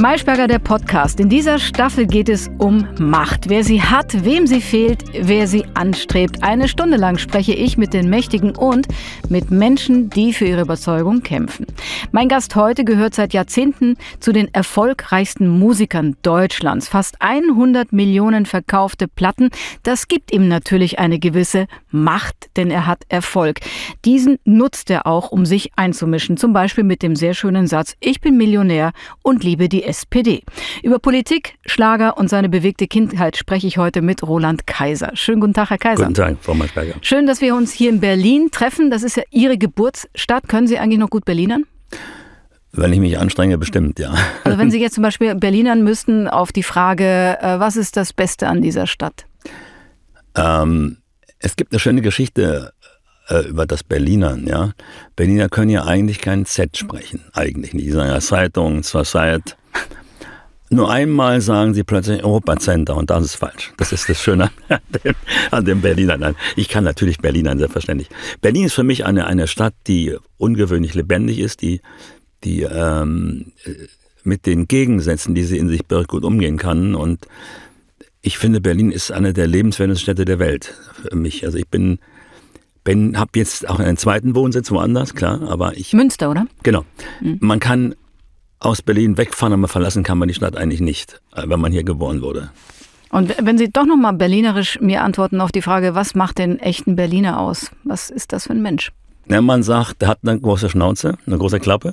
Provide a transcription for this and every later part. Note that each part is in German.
Maischberger, der Podcast. In dieser Staffel geht es um Macht. Wer sie hat, wem sie fehlt, wer sie anstrebt. Eine Stunde lang spreche ich mit den Mächtigen und mit Menschen, die für ihre Überzeugung kämpfen. Mein Gast heute gehört seit Jahrzehnten zu den erfolgreichsten Musikern Deutschlands. Fast 100 Millionen verkaufte Platten. Das gibt ihm natürlich eine gewisse Macht, denn er hat Erfolg. Diesen nutzt er auch, um sich einzumischen. Zum Beispiel mit dem sehr schönen Satz, ich bin Millionär und liebe die SPD. Über Politik, Schlager und seine bewegte Kindheit spreche ich heute mit Roland Kaiser. Schönen guten Tag, Herr Kaiser. Guten Tag, Frau Maschberger. Schön, dass wir uns hier in Berlin treffen. Das ist ja Ihre Geburtsstadt. Können Sie eigentlich noch gut Berlinern? Wenn ich mich anstrenge, bestimmt, ja. Also wenn Sie jetzt zum Beispiel Berlinern müssten auf die Frage, äh, was ist das Beste an dieser Stadt? Ähm, es gibt eine schöne Geschichte äh, über das Berlinern, ja. Berliner können ja eigentlich kein Z sprechen, eigentlich nicht. Die sagen ja Zeitung, Zeit, nur einmal sagen sie plötzlich Europa oh, Center und das ist falsch. Das ist das Schöne an dem, Berlinern. Nein, ich kann natürlich Berlinern selbstverständlich. Berlin ist für mich eine, eine Stadt, die ungewöhnlich lebendig ist, die, die ähm, mit den Gegensätzen, die sie in sich birgt, gut umgehen kann. Und ich finde, Berlin ist eine der lebenswertesten Städte der Welt für mich. Also ich bin, bin habe jetzt auch einen zweiten Wohnsitz woanders, klar, aber ich. Münster, oder? Genau. Mhm. Man kann aus Berlin wegfahren, aber verlassen kann man die Stadt eigentlich nicht, äh, wenn man hier geboren wurde. Und wenn Sie doch nochmal berlinerisch mir antworten auf die Frage, was macht den echten Berliner aus? Was ist das für ein Mensch? Ja, man sagt, der hat eine große Schnauze, eine große Klappe.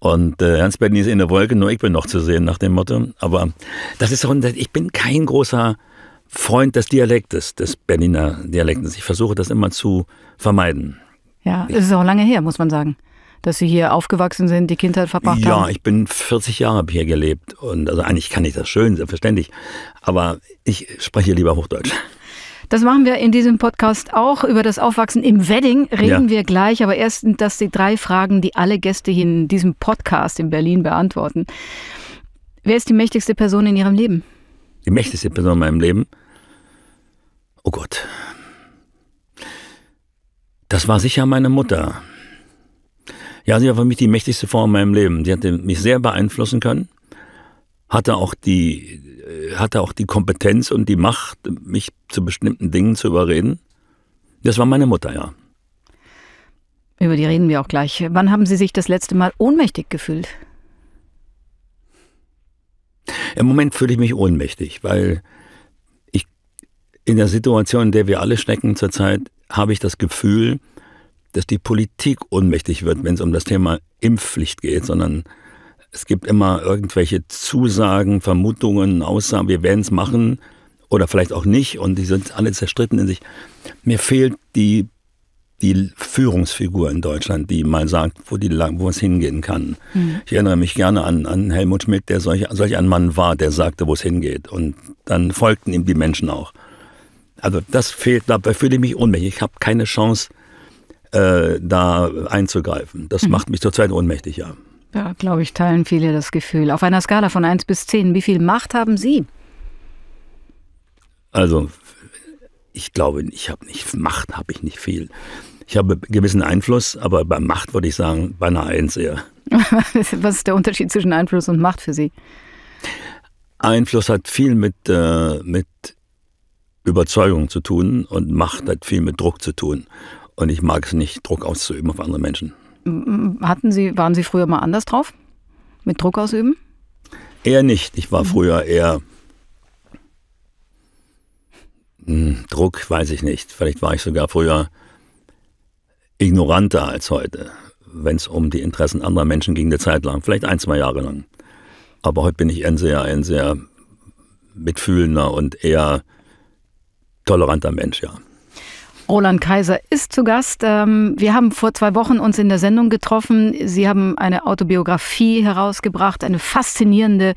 Und äh, Hans Berlin ist in der Wolke, nur ich bin noch zu sehen nach dem Motto. Aber das ist auch, ich bin kein großer Freund des Dialektes, des Berliner Dialektes. Ich versuche das immer zu vermeiden. Ja, es ist auch lange her, muss man sagen dass Sie hier aufgewachsen sind, die Kindheit verbracht ja, haben? Ja, ich bin 40 Jahre hier gelebt und also eigentlich kann ich das schön, selbstverständlich, aber ich spreche lieber Hochdeutsch. Das machen wir in diesem Podcast auch. Über das Aufwachsen im Wedding reden ja. wir gleich. Aber erst das die drei Fragen, die alle Gäste hier in diesem Podcast in Berlin beantworten. Wer ist die mächtigste Person in Ihrem Leben? Die mächtigste Person in meinem Leben? Oh Gott. Das war sicher meine Mutter. Ja, sie war für mich die mächtigste Frau in meinem Leben. Sie hatte mich sehr beeinflussen können, hatte auch die, äh, hatte auch die Kompetenz und die Macht, mich zu bestimmten Dingen zu überreden. Das war meine Mutter, ja. Über die reden wir auch gleich. Wann haben Sie sich das letzte Mal ohnmächtig gefühlt? Im Moment fühle ich mich ohnmächtig, weil ich in der Situation, in der wir alle stecken zurzeit, habe ich das Gefühl, dass die Politik ohnmächtig wird, wenn es um das Thema Impfpflicht geht, sondern es gibt immer irgendwelche Zusagen, Vermutungen, Aussagen, wir werden es machen oder vielleicht auch nicht und die sind alle zerstritten in sich. Mir fehlt die, die Führungsfigur in Deutschland, die mal sagt, wo, die, wo es hingehen kann. Mhm. Ich erinnere mich gerne an, an Helmut Schmidt, der solch, solch ein Mann war, der sagte, wo es hingeht und dann folgten ihm die Menschen auch. Also das fehlt, dabei fühle ich mich ohnmächtig. Ich habe keine Chance, äh, da einzugreifen. Das mhm. macht mich zurzeit ohnmächtig, ja. Ja, glaube ich, teilen viele das Gefühl. Auf einer Skala von 1 bis 10, wie viel Macht haben Sie? Also, ich glaube, ich habe nicht Macht, habe ich nicht viel. Ich habe gewissen Einfluss, aber bei Macht würde ich sagen, beinahe einer 1 eher. Was ist der Unterschied zwischen Einfluss und Macht für Sie? Einfluss hat viel mit, äh, mit Überzeugung zu tun und Macht hat viel mit Druck zu tun. Und ich mag es nicht, Druck auszuüben auf andere Menschen. Mm, hatten Sie, waren Sie früher mal anders drauf? Mit Druck ausüben? Eher nicht. Ich war hm. früher eher hm, Druck, weiß ich nicht. Vielleicht war ich sogar früher ignoranter als heute, wenn es um die Interessen anderer Menschen ging, eine Zeit lang, vielleicht ein, zwei Jahre lang. Aber heute bin ich ein sehr, ein sehr mitfühlender und eher toleranter Mensch, ja. Roland Kaiser ist zu Gast. Ähm, wir haben vor zwei Wochen uns in der Sendung getroffen. Sie haben eine Autobiografie herausgebracht, eine faszinierende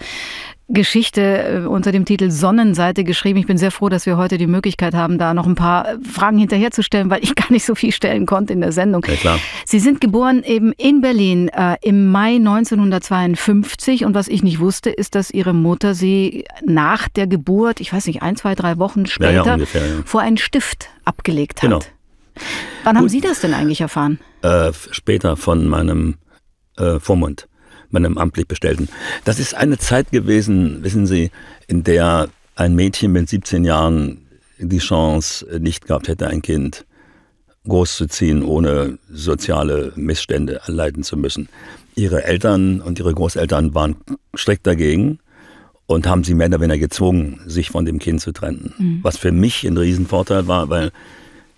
Geschichte äh, unter dem Titel Sonnenseite geschrieben. Ich bin sehr froh, dass wir heute die Möglichkeit haben, da noch ein paar äh, Fragen hinterherzustellen, weil ich gar nicht so viel stellen konnte in der Sendung. Ja, Sie sind geboren eben in Berlin äh, im Mai 1952 und was ich nicht wusste, ist, dass Ihre Mutter Sie nach der Geburt, ich weiß nicht, ein, zwei, drei Wochen später ja, ja, ungefähr, vor einen Stift abgelegt hat. Genau. Wann Gut. haben Sie das denn eigentlich erfahren? Äh, später von meinem äh, Vormund bei amtlich Bestellten. Das ist eine Zeit gewesen, wissen Sie, in der ein Mädchen mit 17 Jahren die Chance äh, nicht gehabt hätte, ein Kind großzuziehen, ohne soziale Missstände erleiden zu müssen. Ihre Eltern und ihre Großeltern waren strikt dagegen und haben sie mehr oder weniger gezwungen, sich von dem Kind zu trennen. Mhm. Was für mich ein Riesenvorteil war, weil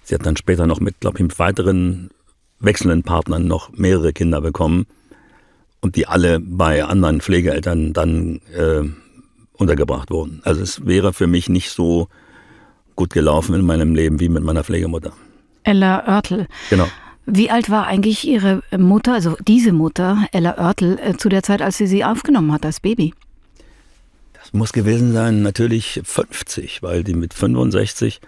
sie hat dann später noch mit, glaube ich, mit weiteren wechselnden Partnern noch mehrere Kinder bekommen und die alle bei anderen Pflegeeltern dann äh, untergebracht wurden. Also es wäre für mich nicht so gut gelaufen in meinem Leben wie mit meiner Pflegemutter. Ella Oertel. Genau. Wie alt war eigentlich Ihre Mutter, also diese Mutter, Ella Oertel, äh, zu der Zeit, als sie sie aufgenommen hat als Baby? Das muss gewesen sein, natürlich 50, weil die mit 65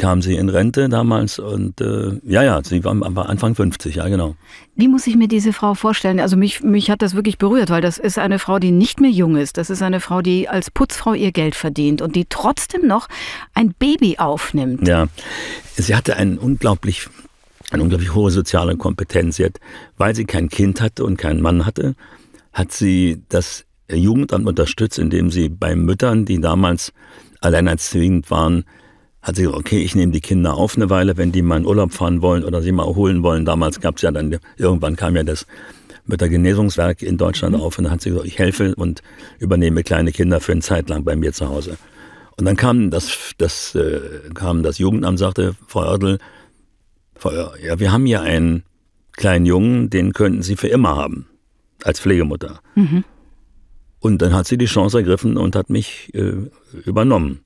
kam sie in Rente damals und äh, ja, ja, sie war, war, Anfang 50, ja genau. Wie muss ich mir diese Frau vorstellen? Also mich, mich hat das wirklich berührt, weil das ist eine Frau, die nicht mehr jung ist. Das ist eine Frau, die als Putzfrau ihr Geld verdient und die trotzdem noch ein Baby aufnimmt. Ja, sie hatte einen unglaublich eine unglaublich hohe soziale Kompetenz. Sie hat, weil sie kein Kind hatte und keinen Mann hatte, hat sie das Jugendamt unterstützt, indem sie bei Müttern, die damals alleinerziehend waren, hat sie gesagt, okay, ich nehme die Kinder auf eine Weile, wenn die mal in Urlaub fahren wollen oder sie mal erholen wollen. Damals gab es ja dann, irgendwann kam ja das Müttergenesungswerk in Deutschland mhm. auf und dann hat sie gesagt, ich helfe und übernehme kleine Kinder für eine Zeit lang bei mir zu Hause. Und dann kam das, das, äh, kam das Jugendamt, sagte Frau Oerdl, ja, wir haben hier einen kleinen Jungen, den könnten Sie für immer haben, als Pflegemutter. Mhm. Und dann hat sie die Chance ergriffen und hat mich äh, übernommen.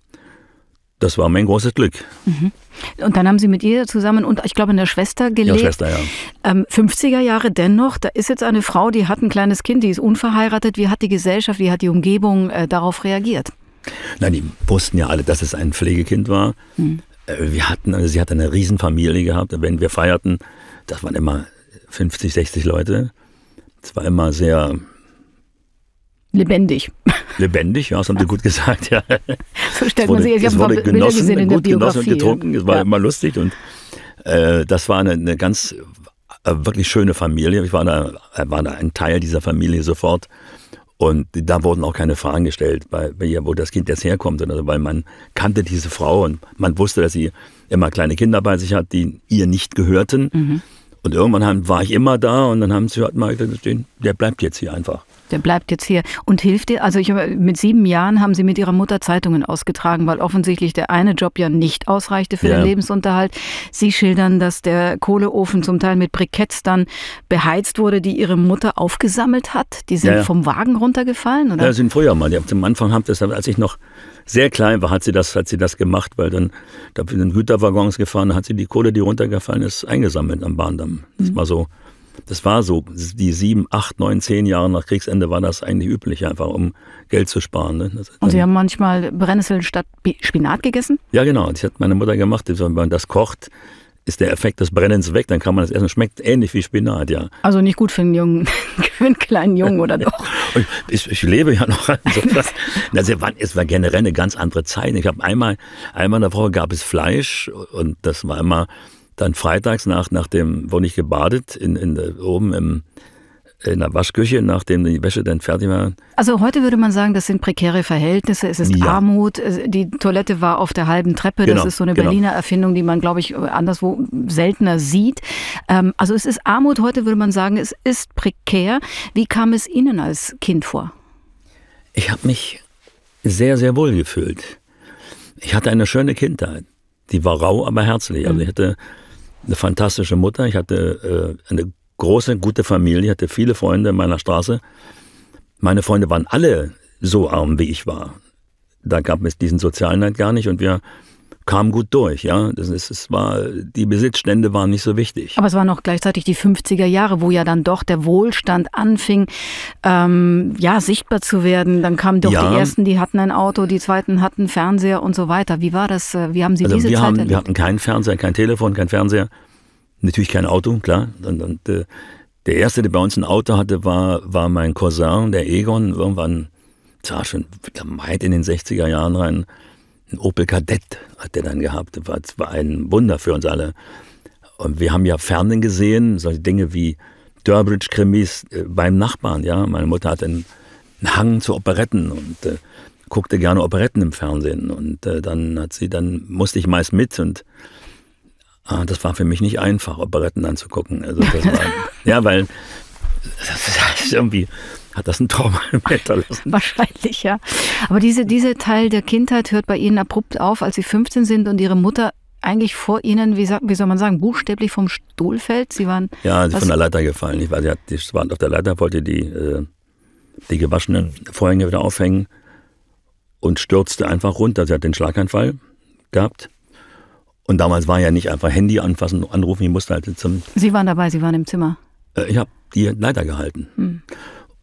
Das war mein großes Glück. Mhm. Und dann haben Sie mit ihr zusammen und ich glaube in der Schwester gelebt. Ja, Schwester, ja. Ähm, 50er Jahre dennoch, da ist jetzt eine Frau, die hat ein kleines Kind, die ist unverheiratet. Wie hat die Gesellschaft, wie hat die Umgebung äh, darauf reagiert? Nein, die wussten ja alle, dass es ein Pflegekind war. Mhm. Äh, wir hatten, also sie hat eine Riesenfamilie gehabt. Wenn wir feierten, das waren immer 50, 60 Leute. Es war immer sehr lebendig. Lebendig, ja, das haben Sie gut gesagt, ja. So stellt wurde, man sich jetzt, ich habe genossen, gesehen in gut Biografie. genossen und getrunken, es war ja. immer lustig und äh, das war eine, eine ganz äh, wirklich schöne Familie. Ich war da, äh, war da ein Teil dieser Familie sofort und da wurden auch keine Fragen gestellt, bei, bei wo das Kind jetzt herkommt, also, weil man kannte diese Frau und man wusste, dass sie immer kleine Kinder bei sich hat, die ihr nicht gehörten. Mhm. Und irgendwann war ich immer da und dann haben sie gesagt, der bleibt jetzt hier einfach. Der bleibt jetzt hier und hilft dir. Also ich mit sieben Jahren haben sie mit ihrer Mutter Zeitungen ausgetragen, weil offensichtlich der eine Job ja nicht ausreichte für ja. den Lebensunterhalt. Sie schildern, dass der Kohleofen zum Teil mit Briketts dann beheizt wurde, die ihre Mutter aufgesammelt hat. Die sind ja. vom Wagen runtergefallen, oder? Ja, sind früher mal. Zum Anfang haben das, als ich noch sehr klein war, hat sie das, hat sie das gemacht, weil dann da sind Güterwaggons gefahren, hat sie die Kohle, die runtergefallen ist, eingesammelt am Bahndamm. Das mhm. war so das war so, die sieben, acht, neun, zehn Jahre nach Kriegsende war das eigentlich üblich, einfach um Geld zu sparen. Ne? Das, und Sie haben manchmal Brennnesseln statt Spinat gegessen? Ja, genau. Das hat meine Mutter gemacht. Wenn man das kocht, ist der Effekt des Brennens weg, dann kann man das essen. Schmeckt ähnlich wie Spinat, ja. Also nicht gut für einen jungen, für einen kleinen Jungen, oder doch? ich, ich, lebe ja noch. an sowas. also es war generell eine ganz andere Zeit. Ich habe einmal, einmal in der Woche gab es Fleisch und das war immer dann freitags nach, nach dem, wo ich gebadet, in, in, oben im, in der Waschküche, nachdem die Wäsche dann fertig war. Also heute würde man sagen, das sind prekäre Verhältnisse, es ist ja. Armut, die Toilette war auf der halben Treppe, genau, das ist so eine genau. Berliner Erfindung, die man, glaube ich, anderswo seltener sieht. Ähm, also es ist Armut, heute würde man sagen, es ist prekär. Wie kam es Ihnen als Kind vor? Ich habe mich sehr, sehr wohl gefühlt. Ich hatte eine schöne Kindheit. Die war rau, aber herzlich. Also mhm. ich hatte eine fantastische Mutter. Ich hatte äh, eine große, gute Familie, hatte viele Freunde in meiner Straße. Meine Freunde waren alle so arm, wie ich war. Da gab es diesen Sozialneid gar nicht und wir kam gut durch, ja. Das ist, es war, die Besitzstände waren nicht so wichtig. Aber es waren auch gleichzeitig die 50er Jahre, wo ja dann doch der Wohlstand anfing, ähm, ja, sichtbar zu werden. Dann kamen doch ja. die ersten, die hatten ein Auto, die zweiten hatten Fernseher und so weiter. Wie war das? Äh, wie haben Sie also diese wir Zeit haben, erlebt? Wir hatten keinen Fernseher, kein Telefon, kein Fernseher, natürlich kein Auto, klar. Und, und äh, der erste, der bei uns ein Auto hatte, war, war mein Cousin, der Egon, irgendwann, tja, schon weit in den 60er Jahren rein einen Opel Kadett hat der dann gehabt. Das war ein Wunder für uns alle. Und wir haben ja Fernsehen gesehen, solche Dinge wie Durbridge-Krimis äh, beim Nachbarn. Ja, meine Mutter hatte einen Hang zu Operetten und äh, guckte gerne Operetten im Fernsehen. Und äh, dann hat sie, dann musste ich meist mit und äh, das war für mich nicht einfach, Operetten anzugucken. Also war, ja, weil das ist irgendwie hat das ein Trauma hinterlassen. Wahrscheinlich, ja. Aber diese, diese Teil der Kindheit hört bei Ihnen abrupt auf, als Sie 15 sind und Ihre Mutter eigentlich vor Ihnen, wie, wie soll man sagen, buchstäblich vom Stuhl fällt. Sie waren. Ja, sie von der Leiter gefallen. Ich weiß, sie, hat, sie waren auf der Leiter, wollte die, äh, die gewaschenen Vorhänge wieder aufhängen und stürzte einfach runter. Sie hat den Schlaganfall gehabt. Und damals war ja nicht einfach Handy anfassen, anrufen, ich musste halt zum. Sie waren dabei, Sie waren im Zimmer. Äh, ich habe die Leiter gehalten. Hm.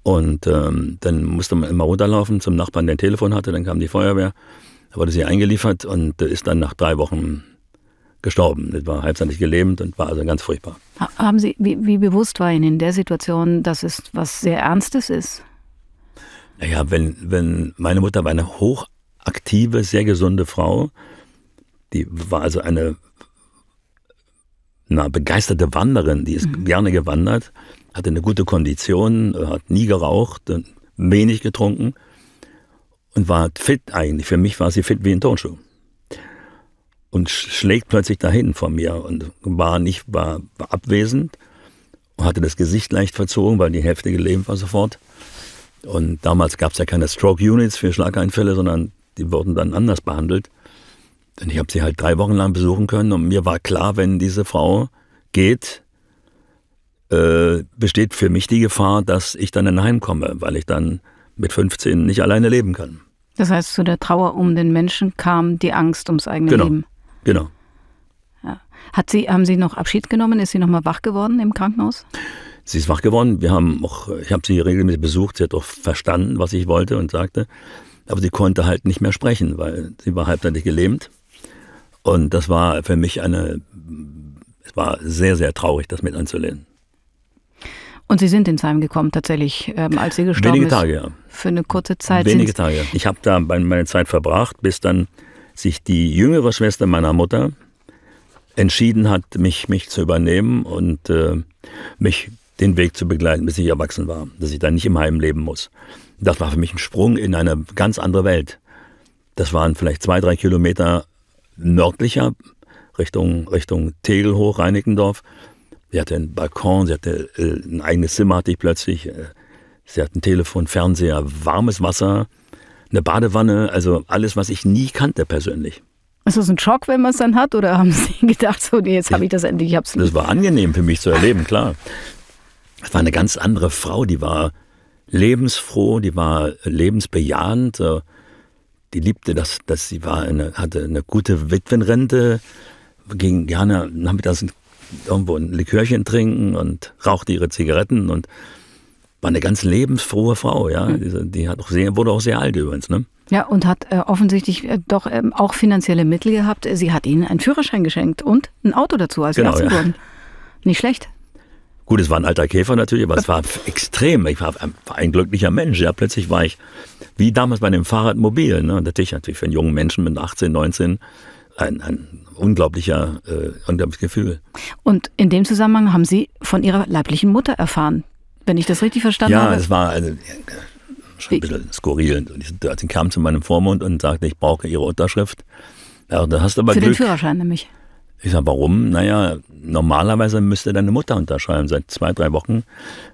Und ähm, dann musste man immer runterlaufen zum Nachbarn, der ein Telefon hatte. Dann kam die Feuerwehr, da wurde sie eingeliefert und ist dann nach drei Wochen gestorben. Das war halbseitig gelähmt und war also ganz furchtbar. Haben Sie, wie, wie, bewusst war Ihnen in der Situation, dass es was sehr Ernstes ist? Naja, wenn, wenn meine Mutter war eine hochaktive, sehr gesunde Frau, die war also eine na, begeisterte Wanderin, die ist mhm. gerne gewandert hatte eine gute Kondition, äh, hat nie geraucht, äh, wenig getrunken und war fit eigentlich. Für mich war sie fit wie ein Turnschuh. Und schlägt plötzlich dahin vor mir und war nicht, war, war abwesend und hatte das Gesicht leicht verzogen, weil die heftige Leben war sofort. Und damals gab es ja keine Stroke-Units für Schlageinfälle, sondern die wurden dann anders behandelt. Denn ich habe sie halt drei Wochen lang besuchen können und mir war klar, wenn diese Frau geht, äh, besteht für mich die Gefahr, dass ich dann in ein Heim komme, weil ich dann mit 15 nicht alleine leben kann. Das heißt, zu der Trauer um den Menschen kam die Angst ums eigene genau. Leben. Genau. Ja. Hat sie, haben Sie noch Abschied genommen? Ist sie nochmal wach geworden im Krankenhaus? Sie ist wach geworden. Wir haben auch, ich habe sie regelmäßig besucht. Sie hat auch verstanden, was ich wollte und sagte. Aber sie konnte halt nicht mehr sprechen, weil sie war halbseitig gelähmt. Und das war für mich eine, es war sehr, sehr traurig, das mit anzulehnen. Und Sie sind ins Heim gekommen tatsächlich, ähm, als Sie gestorben Wenige Tage, ja. Für eine kurze Zeit. Wenige Tage. Ich habe da meine Zeit verbracht, bis dann sich die jüngere Schwester meiner Mutter entschieden hat, mich, mich zu übernehmen und äh, mich den Weg zu begleiten, bis ich erwachsen war, dass ich dann nicht im Heim leben muss. Das war für mich ein Sprung in eine ganz andere Welt. Das waren vielleicht zwei, drei Kilometer nördlicher Richtung, Richtung Tegel Reinickendorf. Sie hatte einen Balkon, sie hatte äh, ein eigenes Zimmer, hatte ich plötzlich. Äh, sie hatte ein Telefon, Fernseher, warmes Wasser, eine Badewanne, also alles, was ich nie kannte persönlich. Ist das ein Schock, wenn man es dann hat? Oder haben Sie gedacht, so, nee, jetzt habe ich das endlich, ich hab's nicht. Das war angenehm für mich zu erleben, klar. Es war eine ganz andere Frau, die war lebensfroh, die war lebensbejahend, äh, die liebte das, dass sie war eine, hatte eine gute Witwenrente, ging gerne nachmittags irgendwo ein Likörchen trinken und rauchte ihre Zigaretten und war eine ganz lebensfrohe Frau, ja. Mhm. Die, hat auch sehr, wurde auch sehr alt übrigens, ne? Ja, und hat äh, offensichtlich äh, doch ähm, auch finanzielle Mittel gehabt. Sie hat ihnen einen Führerschein geschenkt und ein Auto dazu, als genau, sie ja. wurden. Nicht schlecht. Gut, es war ein alter Käfer natürlich, aber es war extrem. Ich war, war ein glücklicher Mensch. Ja, plötzlich war ich, wie damals bei dem Fahrrad mobil. Ne? Und natürlich, natürlich für einen jungen Menschen mit 18, 19, ein, ein unglaublicher äh, unglaubliches Gefühl. Und in dem Zusammenhang haben Sie von Ihrer leiblichen Mutter erfahren, wenn ich das richtig verstanden ja, habe. Ja, es war also, schon ein bisschen skurril. Sie kam zu meinem Vormund und sagte, ich brauche Ihre Unterschrift. Ja, da hast du aber Für Glück. den Führerschein nämlich. Ich sage, warum? Naja, normalerweise müsste deine Mutter unterschreiben. Seit zwei, drei Wochen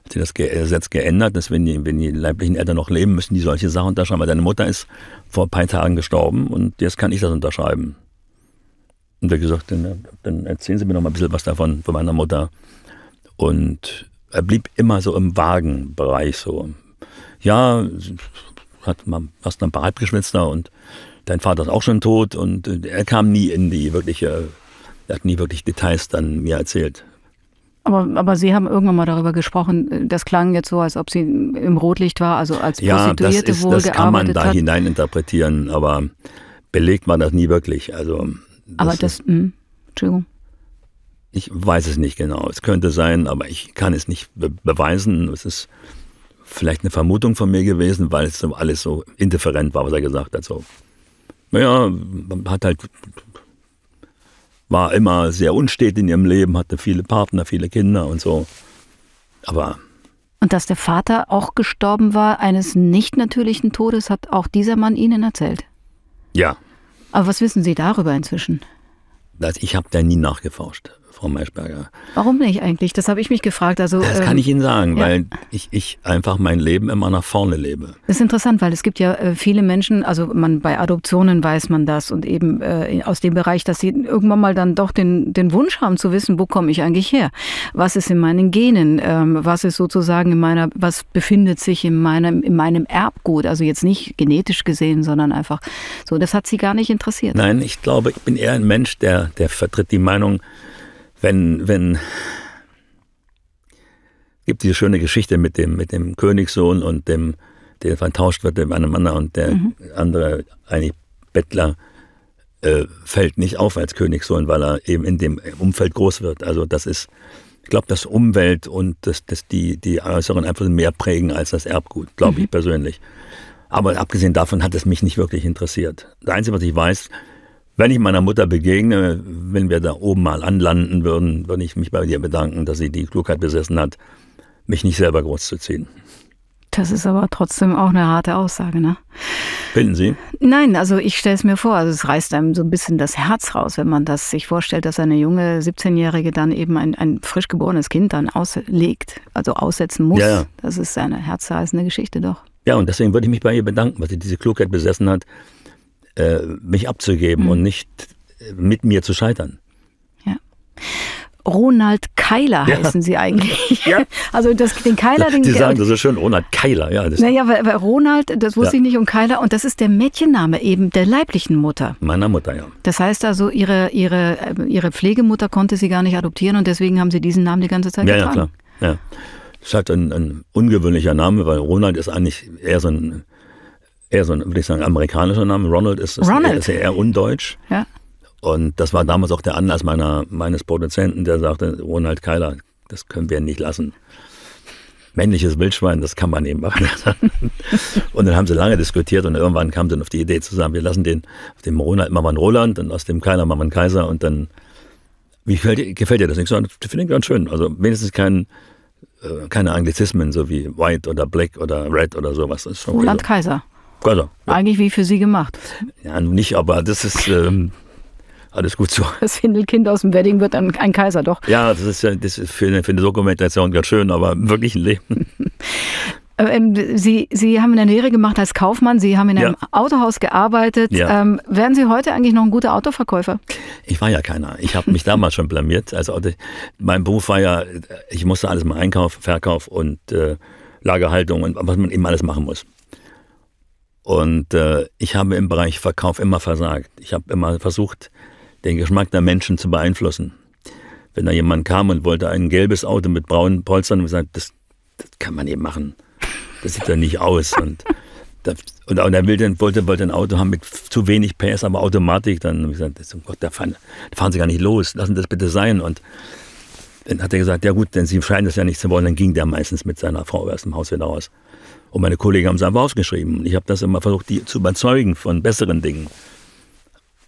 hat sie das äh, Gesetz geändert, dass wenn die, wenn die leiblichen Eltern noch leben, müssen die solche Sachen unterschreiben. Weil deine Mutter ist vor ein paar Tagen gestorben und jetzt kann ich das unterschreiben. Und er gesagt, dann, dann erzählen Sie mir noch mal ein bisschen was davon, von meiner Mutter. Und er blieb immer so im Wagenbereich so. Ja, hat man hast ein paar Halbgeschwister und dein Vater ist auch schon tot und äh, er kam nie in die wirkliche, er hat nie wirklich Details dann mir erzählt. Aber, aber Sie haben irgendwann mal darüber gesprochen, das klang jetzt so, als ob sie im Rotlicht war, also als ja, Prostituierte das ist, wohl das kann man da hat. hineininterpretieren, aber belegt war das nie wirklich. Also aber das, ist, mh, hm, Entschuldigung. Ich weiß es nicht genau. Es könnte sein, aber ich kann es nicht be beweisen. Es ist vielleicht eine Vermutung von mir gewesen, weil es so alles so indifferent war, was er gesagt hat. So, naja, hat halt, war immer sehr unstet in ihrem Leben, hatte viele Partner, viele Kinder und so. Aber. Und dass der Vater auch gestorben war, eines nicht natürlichen Todes, hat auch dieser Mann Ihnen erzählt? Ja, aber was wissen Sie darüber inzwischen? ich habe da nie nachgeforscht. Frau Maischberger. Warum nicht eigentlich? Das habe ich mich gefragt. Also, das kann ähm, ich Ihnen sagen, ja. weil ich, ich einfach mein Leben immer nach vorne lebe. Das ist interessant, weil es gibt ja äh, viele Menschen, also man bei Adoptionen weiß man das und eben äh, aus dem Bereich, dass sie irgendwann mal dann doch den, den Wunsch haben zu wissen, wo komme ich eigentlich her? Was ist in meinen Genen? Ähm, was ist sozusagen in meiner, was befindet sich in meinem, in meinem Erbgut? Also jetzt nicht genetisch gesehen, sondern einfach so. Das hat sie gar nicht interessiert. Nein, ich glaube, ich bin eher ein Mensch, der, der vertritt die Meinung, wenn, wenn, gibt diese schöne Geschichte mit dem, mit dem Königssohn und dem, der vertauscht wird mit einem Mann und der mhm. andere, eigentlich Bettler, äh, fällt nicht auf als Königssohn, weil er eben in dem Umfeld groß wird. Also das ist, ich glaube, dass Umwelt und das, das die, die äußeren Einflüsse mehr prägen als das Erbgut, glaube mhm. ich persönlich. Aber abgesehen davon hat es mich nicht wirklich interessiert. Das Einzige, was ich weiß, wenn ich meiner Mutter begegne, wenn wir da oben mal anlanden würden, würde ich mich bei ihr bedanken, dass sie die Klugheit besessen hat, mich nicht selber großzuziehen. Das ist aber trotzdem auch eine harte Aussage, ne? Finden Sie? Nein, also ich stelle es mir vor, also es reißt einem so ein bisschen das Herz raus, wenn man das sich vorstellt, dass eine junge 17-Jährige dann eben ein, ein frisch geborenes Kind dann auslegt, also aussetzen muss. Ja, Das ist eine herzreißende Geschichte doch. Ja, und deswegen würde ich mich bei ihr bedanken, was sie diese Klugheit besessen hat, äh, mich abzugeben mhm. und nicht äh, mit mir zu scheitern. Ja. Ronald Keiler ja. heißen sie eigentlich. Ja. Also das, den Keiler, den Sie sagen das so schön, Ronald Keiler, ja. Das naja, weil, weil Ronald, das wusste ja. ich nicht, und Keiler, und das ist der Mädchenname eben der leiblichen Mutter. Meiner Mutter, ja. Das heißt also, ihre, ihre, äh, ihre Pflegemutter konnte sie gar nicht adoptieren und deswegen haben sie diesen Namen die ganze Zeit ja, getragen. Ja, klar. Ja. Das ist halt ein, ein ungewöhnlicher Name, weil Ronald ist eigentlich eher so ein eher so ein, würde ich sagen, amerikanischer Name. Ronald ist, ist, Ronald. ist eher undeutsch. Ja. Und das war damals auch der Anlass meiner, meines Produzenten, der sagte, Ronald Keiler, das können wir nicht lassen. Männliches Wildschwein, das kann man eben machen. und dann haben sie lange diskutiert und irgendwann kamen sie auf die Idee zusammen, wir lassen den, aus dem Ronald machen wir Roland und aus dem Keiler machen wir Kaiser und dann, wie gefällt dir, gefällt dir das? Ich finde ich ganz schön. Also wenigstens kein, äh, keine Anglizismen, so wie White oder Black oder Red oder sowas. Roland cool. Kaiser. Also, ja. Eigentlich wie für Sie gemacht. Ja, nicht, aber das ist ähm, alles gut so. Das Findelkind aus dem Wedding wird dann ein Kaiser, doch. Ja, das ist, das ist für, eine, für eine Dokumentation ganz schön, aber wirklich ein Leben. Ähm, sie, Sie haben eine Lehre gemacht als Kaufmann, Sie haben in einem ja. Autohaus gearbeitet. Ja. Ähm, wären Sie heute eigentlich noch ein guter Autoverkäufer? Ich war ja keiner. Ich habe mich damals schon blamiert. Also mein Beruf war ja, ich musste alles mal einkaufen, Verkauf und äh, Lagerhaltung und was man eben alles machen muss. Und äh, ich habe im Bereich Verkauf immer versagt. Ich habe immer versucht, den Geschmack der Menschen zu beeinflussen. Wenn da jemand kam und wollte ein gelbes Auto mit braunen Polstern, und gesagt, das, das kann man eben machen. Das sieht ja nicht aus. Und, das, und, und er will dann, wollte, wollte ein Auto haben mit zu wenig PS, aber Automatik. Dann habe ich gesagt, das, oh Gott, da fahren, da fahren Sie gar nicht los. Lassen Sie das bitte sein. Und dann hat er gesagt, ja gut, denn Sie scheinen das ja nicht zu wollen. Dann ging der meistens mit seiner Frau aus dem Haus wieder raus. Und meine Kollegen haben es einfach ausgeschrieben. Ich habe das immer versucht, die zu überzeugen von besseren Dingen.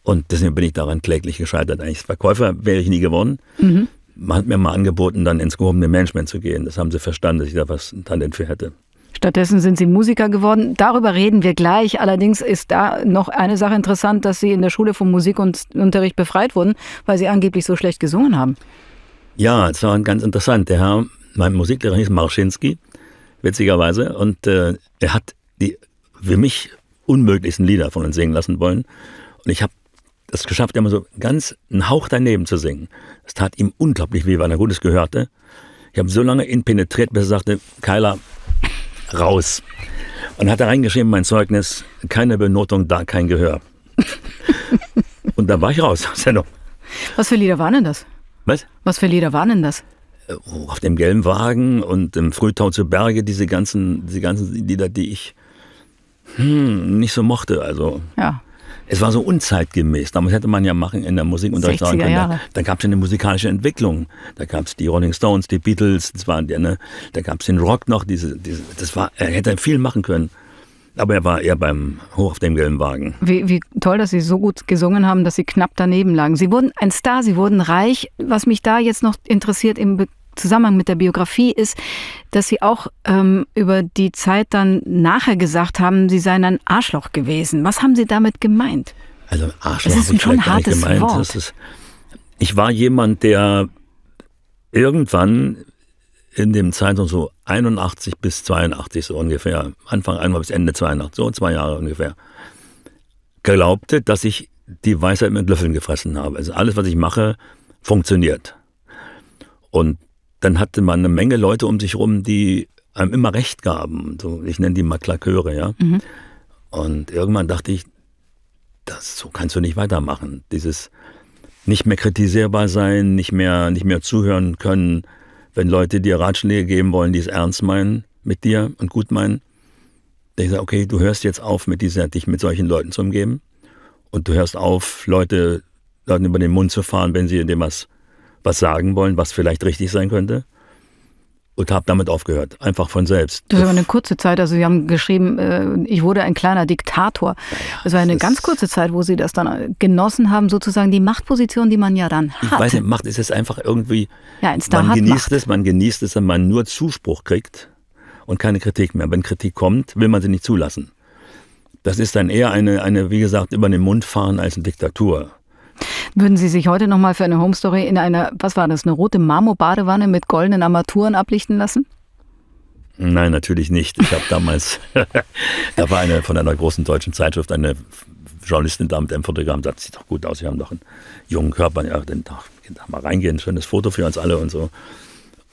Und deswegen bin ich daran kläglich gescheitert. Eigentlich Verkäufer wäre ich nie geworden. Mhm. Man hat mir mal angeboten, dann ins gehobene Management zu gehen. Das haben sie verstanden, dass ich da was Talent für hätte. Stattdessen sind Sie Musiker geworden. Darüber reden wir gleich. Allerdings ist da noch eine Sache interessant, dass Sie in der Schule vom Musikunterricht befreit wurden, weil Sie angeblich so schlecht gesungen haben. Ja, das war ganz interessant. Der Herr, mein Musiklehrer hieß Marschinski witzigerweise. Und äh, er hat die für mich unmöglichsten Lieder von uns singen lassen wollen. Und ich habe es geschafft, immer so ganz einen Hauch daneben zu singen. Es tat ihm unglaublich weh, weil er Gutes gehörte. Ich habe so lange ihn penetriert, bis er sagte, Keiler, raus. Und hat da reingeschrieben, mein Zeugnis, keine Benotung da, kein Gehör. Und dann war ich raus aus der Nummer. Was für Lieder waren denn das? Was? Was für Lieder waren denn das? Äh, auf dem gelben Wagen und im Frühtau zu Berge, diese ganzen, diese ganzen Lieder, die ich hm, nicht so mochte. Also. Ja. Es war so unzeitgemäß. Damals hätte man ja machen in der Musik und sagen können, Jahre. da, da gab es eine musikalische Entwicklung. Da gab es die Rolling Stones, die Beatles, das waren die, ne? da gab es den Rock noch. Diese, diese, das war, er hätte viel machen können. Aber er war eher beim Hoch auf dem gelben Wagen. Wie, wie, toll, dass Sie so gut gesungen haben, dass Sie knapp daneben lagen. Sie wurden ein Star, Sie wurden reich. Was mich da jetzt noch interessiert im Be Zusammenhang mit der Biografie ist, dass Sie auch ähm, über die Zeit dann nachher gesagt haben, Sie seien ein Arschloch gewesen. Was haben Sie damit gemeint? Also Arschloch das ist ein schon hartes gemeint. Wort. Ist, ich war jemand, der irgendwann in dem Zeitraum so 81 bis 82 so ungefähr, Anfang einmal bis Ende 82, so zwei Jahre ungefähr, glaubte, dass ich die Weisheit mit Löffeln gefressen habe. Also alles, was ich mache, funktioniert. Und dann hatte man eine Menge Leute um sich rum, die einem immer recht gaben. So, ich nenne die mal Klaköre, ja. Mhm. Und irgendwann dachte ich, das, so kannst du nicht weitermachen. Dieses nicht mehr kritisierbar sein, nicht mehr, nicht mehr zuhören können, wenn Leute dir Ratschläge geben wollen, die es ernst meinen mit dir und gut meinen. Dann ich sage, okay, du hörst jetzt auf, mit dieser, dich mit solchen Leuten zu umgeben. Und du hörst auf, Leute, Leuten über den Mund zu fahren, wenn sie dir was was sagen wollen, was vielleicht richtig sein könnte. Und habe damit aufgehört, einfach von selbst. Das, war eine kurze Zeit, also Sie haben geschrieben, äh, ich wurde ein kleiner Diktator. das war eine ganz kurze Zeit, wo Sie das dann äh, genossen haben, sozusagen die Machtposition, die man ja dann hat. Ich weiß nicht, Macht ist jetzt einfach irgendwie, ja, ein man genießt Macht. es, man genießt es, wenn man nur Zuspruch kriegt und keine Kritik mehr. Wenn Kritik kommt, will man sie nicht zulassen. Das ist dann eher eine, eine wie gesagt, über den Mund fahren als eine Diktatur. Würden Sie sich heute nochmal für eine Home Story in einer, was war das, eine rote Marmorbadewanne mit goldenen Armaturen ablichten lassen? Nein, natürlich nicht. Ich habe damals, da war eine von einer großen deutschen Zeitschrift eine Journalistin da mit dem Fotogramm, das sieht doch gut aus, Wir haben doch einen jungen Körper, ja, dann doch, da mal reingehen, schönes Foto für uns alle und so.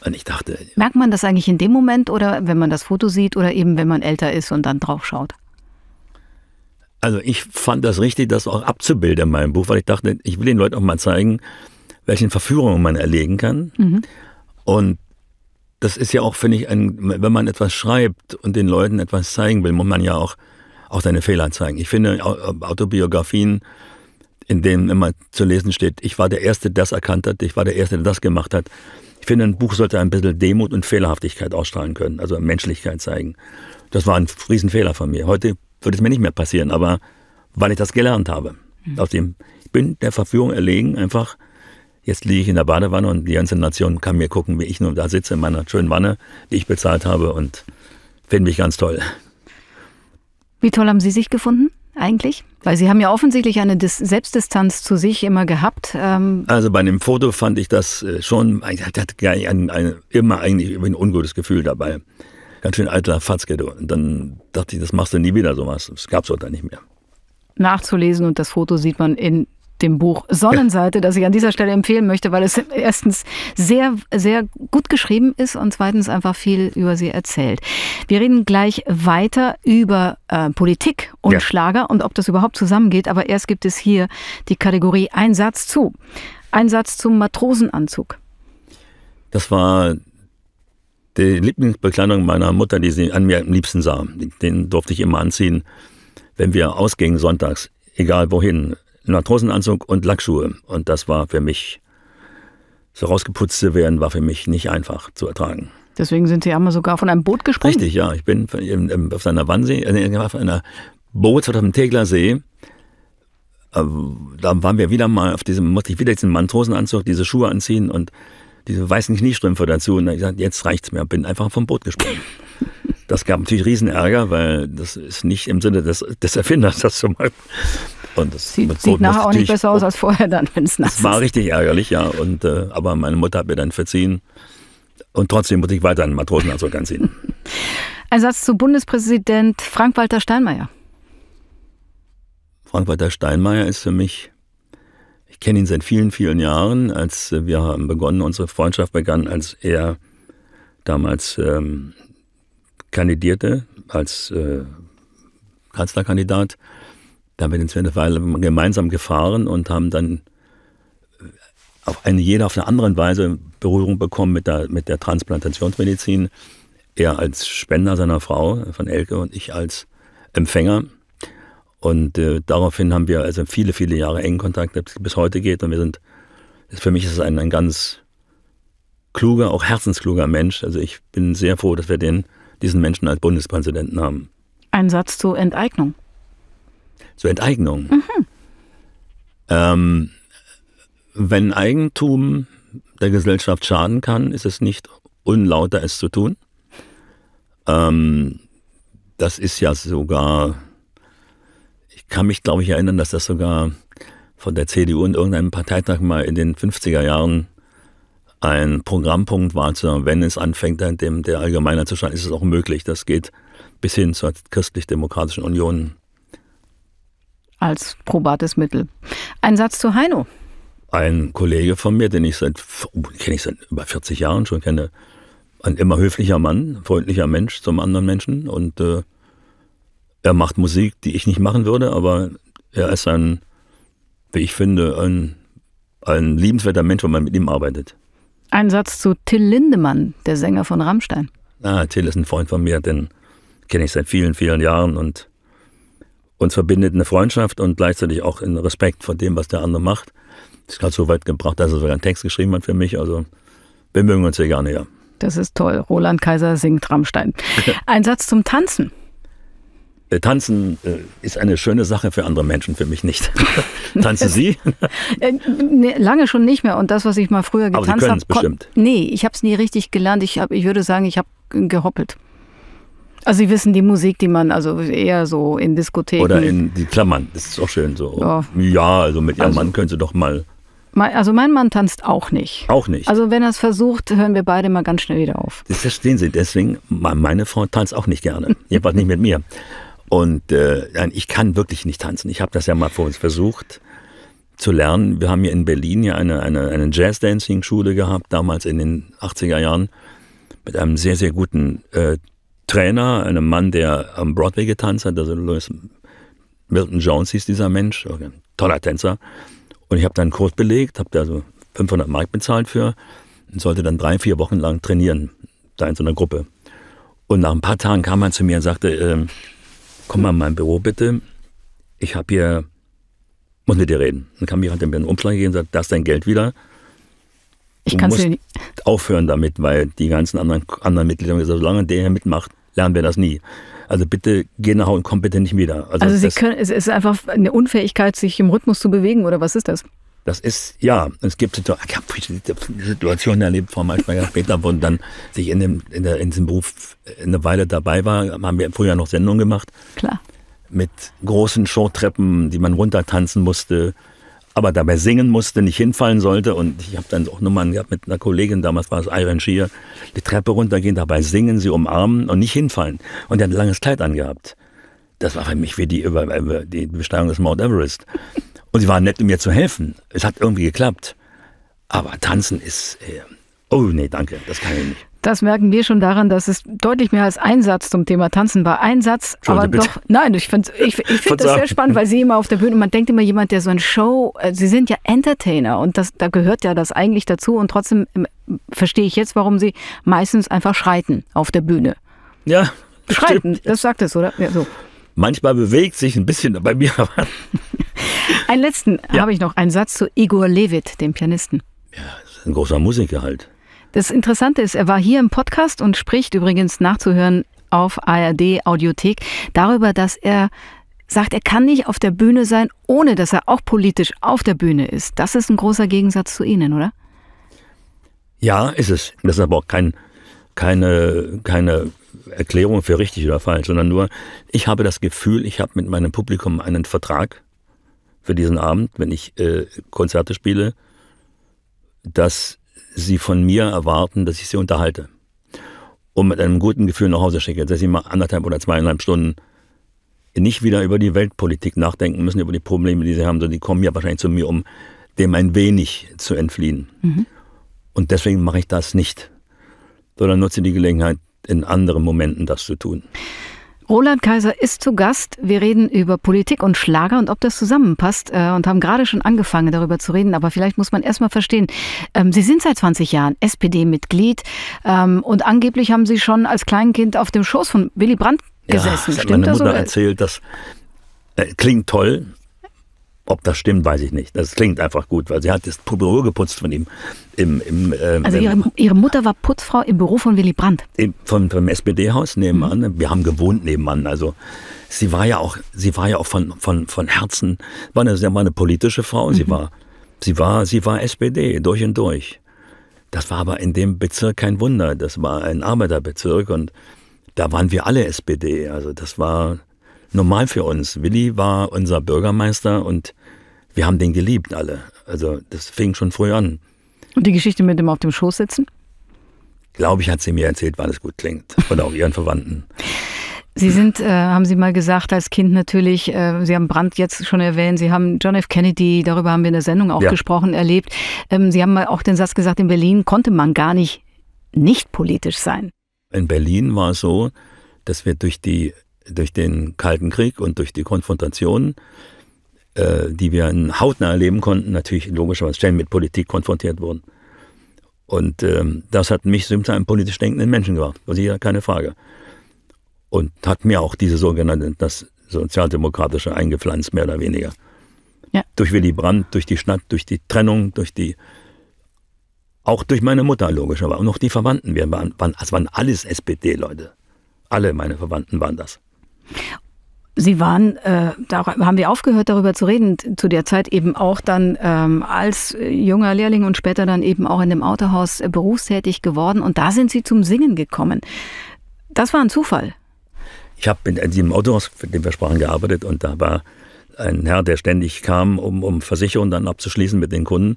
Und ich dachte. Merkt man das eigentlich in dem Moment oder wenn man das Foto sieht oder eben wenn man älter ist und dann drauf schaut? Also ich fand das richtig, das auch abzubilden in meinem Buch, weil ich dachte, ich will den Leuten auch mal zeigen, welchen Verführungen man erlegen kann. Mhm. Und das ist ja auch, finde ich, ein, wenn man etwas schreibt und den Leuten etwas zeigen will, muss man ja auch, auch seine Fehler zeigen. Ich finde äh, Autobiografien, in denen immer zu lesen steht, ich war der Erste, der das erkannt hat, ich war der Erste, der das gemacht hat. Ich finde, ein Buch sollte ein bisschen Demut und Fehlerhaftigkeit ausstrahlen können, also Menschlichkeit zeigen. Das war ein Riesenfehler von mir. Heute würde es mir nicht mehr passieren, aber weil ich das gelernt habe. Mhm. Aus dem, ich bin der Verführung erlegen, einfach, jetzt liege ich in der Badewanne und die ganze Nation kann mir gucken, wie ich nun da sitze in meiner schönen Wanne, die ich bezahlt habe und finde mich ganz toll. Wie toll haben Sie sich gefunden eigentlich? Weil Sie haben ja offensichtlich eine Dis Selbstdistanz zu sich immer gehabt. Ähm also bei dem Foto fand ich das äh, schon, ich hatte immer eigentlich ein ungutes Gefühl dabei ganz schön alter Fatzke. Und dann dachte ich, das machst du nie wieder sowas. Das gab es heute nicht mehr. Nachzulesen und das Foto sieht man in dem Buch Sonnenseite, das ich an dieser Stelle empfehlen möchte, weil es erstens sehr, sehr gut geschrieben ist und zweitens einfach viel über sie erzählt. Wir reden gleich weiter über äh, Politik und ja. Schlager und ob das überhaupt zusammengeht, aber erst gibt es hier die Kategorie Einsatz zu. Einsatz zum Matrosenanzug. Das war die Lieblingsbekleidung meiner Mutter, die sie an mir am liebsten sah, den durfte ich immer anziehen, wenn wir ausgingen sonntags, egal wohin. Matrosenanzug und Lackschuhe. Und das war für mich, so rausgeputzt zu werden, war für mich nicht einfach zu ertragen. Deswegen sind Sie einmal sogar von einem Boot gesprungen? Richtig, ja. Ich bin auf einer Wannsee, äh, auf einer Boot auf dem Teglersee. Äh, da waren wir wieder mal auf diesem, musste ich wieder diesen Matrosenanzug, diese Schuhe anziehen und diese weißen Kniestrümpfe dazu. Und dann gesagt, jetzt reicht's mir, bin einfach vom Boot gesprungen. Das gab natürlich Riesenärger, weil das ist nicht im Sinne des, des Erfinders, das zu machen. Und das sieht, sieht nachher auch nicht besser aus als vorher dann, wenn es nass ist. war richtig ärgerlich, ja. Und, äh, aber meine Mutter hat mir dann verziehen. Und trotzdem muss ich weiter einen Matrosenanzug also anziehen. Ein Satz zu Bundespräsident Frank-Walter Steinmeier. Frank-Walter Steinmeier ist für mich ich kenne ihn seit vielen, vielen Jahren. Als äh, wir haben begonnen, unsere Freundschaft begann, als er damals ähm, kandidierte als äh, Kanzlerkandidat. Da haben wir den zweiten Pfeil gemeinsam gefahren und haben dann äh, auf eine, jeder auf eine andere Weise Berührung bekommen mit der, mit der Transplantationsmedizin. Er als Spender seiner Frau von Elke und ich als Empfänger. Und äh, daraufhin haben wir also viele, viele Jahre engen Kontakt, bis heute geht. Und wir sind, für mich ist es ein, ein ganz kluger, auch herzenskluger Mensch. Also ich bin sehr froh, dass wir den, diesen Menschen als Bundespräsidenten haben. Ein Satz zur Enteignung. Zur Enteignung. Mhm. Ähm, wenn Eigentum der Gesellschaft schaden kann, ist es nicht unlauter, es zu tun. Ähm, das ist ja sogar ich kann mich, glaube ich, erinnern, dass das sogar von der CDU in irgendeinem Parteitag mal in den 50er Jahren ein Programmpunkt war, zu, wenn es anfängt, dem der Allgemeiner zu schaden, ist es auch möglich. Das geht bis hin zur christlich-demokratischen Union. Als probates Mittel. Ein Satz zu Heino. Ein Kollege von mir, den ich seit, oh, kenne ich seit über 40 Jahren schon kenne, ein immer höflicher Mann, freundlicher Mensch zum anderen Menschen und äh, er macht Musik, die ich nicht machen würde, aber er ist ein, wie ich finde, ein, ein liebenswerter Mensch, wenn man mit ihm arbeitet. Ein Satz zu Till Lindemann, der Sänger von Rammstein. Ah, Till ist ein Freund von mir, den kenne ich seit vielen, vielen Jahren und uns verbindet eine Freundschaft und gleichzeitig auch ein Respekt vor dem, was der andere macht. Das hat so weit gebracht, dass er sogar einen Text geschrieben hat für mich. Also wir mögen uns sehr gerne, ja. Das ist toll. Roland Kaiser singt Rammstein. Ein Satz zum Tanzen. Äh, tanzen äh, ist eine schöne Sache für andere Menschen, für mich nicht. Tanzen Sie? Äh, lange schon nicht mehr. Und das, was ich mal früher getanzt habe. Sie können es bestimmt. Nee, ich habe es nie richtig gelernt. Ich, hab, ich würde sagen, ich habe gehoppelt. Also Sie wissen die Musik, die man also eher so in Diskotheken. Oder in die Klammern, das ist auch schön so. Ja, ja also mit Ihrem also, Mann können Sie doch mal. Also mein Mann tanzt auch nicht. Auch nicht. Also wenn er es versucht, hören wir beide mal ganz schnell wieder auf. Das verstehen Sie deswegen, meine Frau tanzt auch nicht gerne. Jedenfalls nicht mit mir. Und äh, ich kann wirklich nicht tanzen. Ich habe das ja mal vor uns versucht zu lernen. Wir haben hier in Berlin ja eine, eine, eine Jazz-Dancing-Schule gehabt, damals in den 80er Jahren, mit einem sehr, sehr guten äh, Trainer, einem Mann, der am Broadway getanzt hat, also Louis Milton Jones hieß dieser Mensch, ein toller Tänzer. Und ich habe dann einen Kurs belegt, habe da so 500 Mark bezahlt für und sollte dann drei, vier Wochen lang trainieren, da in so einer Gruppe. Und nach ein paar Tagen kam er zu mir und sagte, äh, komm mal in mein Büro bitte, ich habe hier, muss mit dir reden. Dann kam jemand, der mir Umschlag gehen und sagt, das ist dein Geld wieder. ich kann es nicht. aufhören damit, weil die ganzen anderen, anderen Mitglieder haben gesagt, solange der hier mitmacht, lernen wir das nie. Also bitte geh nach Hause und komm bitte nicht wieder. Also, also Sie können, es ist einfach eine Unfähigkeit, sich im Rhythmus zu bewegen oder was ist das? Das ist, ja, es gibt Situationen, ich habe Situationen erlebt vor manchmal Jahr später, wo dann sich in dem, in, der, in diesem Beruf äh, eine Weile dabei war, haben wir früher noch Sendungen gemacht. Klar. Mit großen Showtreppen, die man runtertanzen musste, aber dabei singen musste, nicht hinfallen sollte. Und ich habe dann auch Nummern gehabt mit einer Kollegin, damals war es Iron Shear, die Treppe runtergehen, dabei singen, sie umarmen und nicht hinfallen. Und die hat ein langes Kleid angehabt. Das war für mich wie die, äh, die Besteigung des Mount Everest. Und sie waren nett, um mir zu helfen. Es hat irgendwie geklappt. Aber tanzen ist. Äh, oh, nee, danke, das kann ich nicht. Das merken wir schon daran, dass es deutlich mehr als ein Satz zum Thema Tanzen war. Ein Satz, aber bitte. doch, nein, ich finde ich, ich find das sehr spannend, weil Sie immer auf der Bühne, man denkt immer jemand, der so ein Show, äh, Sie sind ja Entertainer und das, da gehört ja das eigentlich dazu und trotzdem ähm, verstehe ich jetzt, warum Sie meistens einfach schreiten auf der Bühne. Ja. Schreiten, stimmt. das sagt es, oder? Ja, so. Manchmal bewegt sich ein bisschen bei mir. Einen letzten ja. habe ich noch. Einen Satz zu Igor Levit, dem Pianisten. Ja, ein großer Musiker halt. Das Interessante ist, er war hier im Podcast und spricht übrigens nachzuhören auf ARD Audiothek darüber, dass er sagt, er kann nicht auf der Bühne sein, ohne dass er auch politisch auf der Bühne ist. Das ist ein großer Gegensatz zu Ihnen, oder? Ja, ist es. Das ist aber auch kein keine, keine Erklärung für richtig oder falsch, sondern nur, ich habe das Gefühl, ich habe mit meinem Publikum einen Vertrag für diesen Abend, wenn ich äh, Konzerte spiele, dass sie von mir erwarten, dass ich sie unterhalte. Und mit einem guten Gefühl nach Hause schicke, dass sie mal anderthalb oder zweieinhalb Stunden nicht wieder über die Weltpolitik nachdenken müssen, über die Probleme, die sie haben, sondern die kommen ja wahrscheinlich zu mir, um dem ein wenig zu entfliehen. Mhm. Und deswegen mache ich das nicht sondern nutze die Gelegenheit, in anderen Momenten das zu tun. Roland Kaiser ist zu Gast. Wir reden über Politik und Schlager und ob das zusammenpasst äh, und haben gerade schon angefangen darüber zu reden, aber vielleicht muss man erstmal verstehen, ähm, Sie sind seit 20 Jahren SPD-Mitglied ähm, und angeblich haben Sie schon als Kleinkind auf dem Schoß von Willy Brandt gesessen. Ja, das hat Stimmt meine Mutter das erzählt, das äh, klingt toll, ob das stimmt, weiß ich nicht. Das klingt einfach gut, weil sie hat das Büro geputzt von ihm. Im, im, äh, also ihre, ihre, Mutter war Putzfrau im Büro von Willy Brandt? Im, vom, vom SPD-Haus nebenan. Mhm. Wir haben gewohnt nebenan. Also sie war ja auch, sie war ja auch von, von, von Herzen, war eine, sie war eine politische Frau. Mhm. war, sie, war, sie war SPD durch und durch. Das war aber in dem Bezirk kein Wunder. Das war ein Arbeiterbezirk und da waren wir alle SPD. Also das war normal für uns. Willi war unser Bürgermeister und wir haben den geliebt alle. Also das fing schon früh an. Und die Geschichte mit dem auf dem Schoß sitzen? Glaube ich, hat sie mir erzählt, weil es gut klingt. Oder auch ihren Verwandten. Sie sind, äh, haben Sie mal gesagt, als Kind natürlich, äh, Sie haben Brandt jetzt schon erwähnt, Sie haben John F. Kennedy, darüber haben wir in der Sendung auch ja. gesprochen, erlebt. Ähm, Sie haben mal auch den Satz gesagt, in Berlin konnte man gar nicht nicht politisch sein. In Berlin war es so, dass wir durch die durch den Kalten Krieg und durch die Konfrontationen, äh, die wir in hautnah erleben konnten, natürlich logischerweise ständig mit Politik konfrontiert wurden. Und ähm, das hat mich zu einem politisch denkenden Menschen gemacht, was also ich ja keine Frage. Und hat mir auch diese sogenannte, das sozialdemokratische eingepflanzt, mehr oder weniger. Ja. Durch Willy Brandt, durch die Stadt, durch die Trennung, durch die, auch durch meine Mutter logischerweise, und auch die Verwandten, wir waren, waren, es waren alles SPD-Leute. Alle meine Verwandten waren das. Sie waren, äh, da haben wir aufgehört, darüber zu reden, zu der Zeit eben auch dann ähm, als junger Lehrling und später dann eben auch in dem Autohaus äh, berufstätig geworden. Und da sind Sie zum Singen gekommen. Das war ein Zufall. Ich habe in diesem Autohaus, mit dem wir sprachen, gearbeitet und da war ein Herr, der ständig kam, um, um Versicherungen dann abzuschließen mit den Kunden.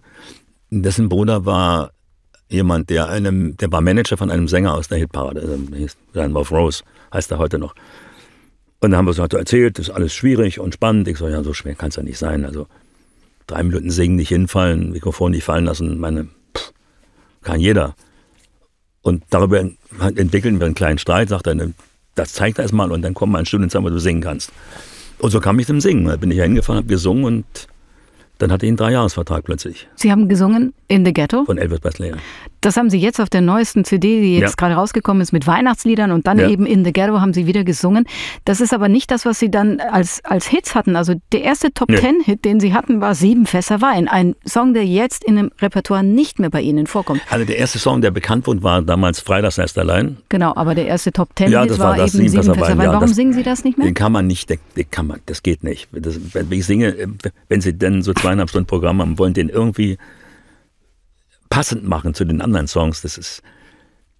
Dessen Bruder war jemand, der einem, der war Manager von einem Sänger aus der Hitparade, also, Wolf Rose, heißt er heute noch. Und dann haben wir es so erzählt, das ist alles schwierig und spannend. Ich so, ja, so schwer kann es ja nicht sein. Also drei Minuten singen, nicht hinfallen, Mikrofon nicht fallen lassen, meine, pff, kann jeder. Und darüber entwickeln wir einen kleinen Streit, sagt er, ne, das zeigt er erstmal und dann kommen wir ein Stunde zusammen, wo du singen kannst. Und so kam ich zum Singen. Da bin ich ja hingefahren, habe gesungen und dann hatte ich einen Dreijahresvertrag plötzlich. Sie haben gesungen in The Ghetto? Von Elvis Presley. Das haben Sie jetzt auf der neuesten CD, die jetzt ja. gerade rausgekommen ist, mit Weihnachtsliedern und dann ja. eben in The Ghetto haben Sie wieder gesungen. Das ist aber nicht das, was Sie dann als, als Hits hatten. Also der erste Top Ten Hit, den Sie hatten, war Sieben Fässer Wein. Ein Song, der jetzt in dem Repertoire nicht mehr bei Ihnen vorkommt. Also der erste Song, der bekannt wurde, war damals Freitagsnest allein. Genau, aber der erste Top Ten ja, Hit war, war das, eben Sieben Fässer, Fässer Wein. Wein. Warum das, singen Sie das nicht mehr? Den kann man nicht, den, den kann man, das geht nicht. Das, wenn ich singe, äh, wenn Sie denn so zweieinhalb Stunden Programm haben, wollen den irgendwie passend machen zu den anderen Songs, das ist,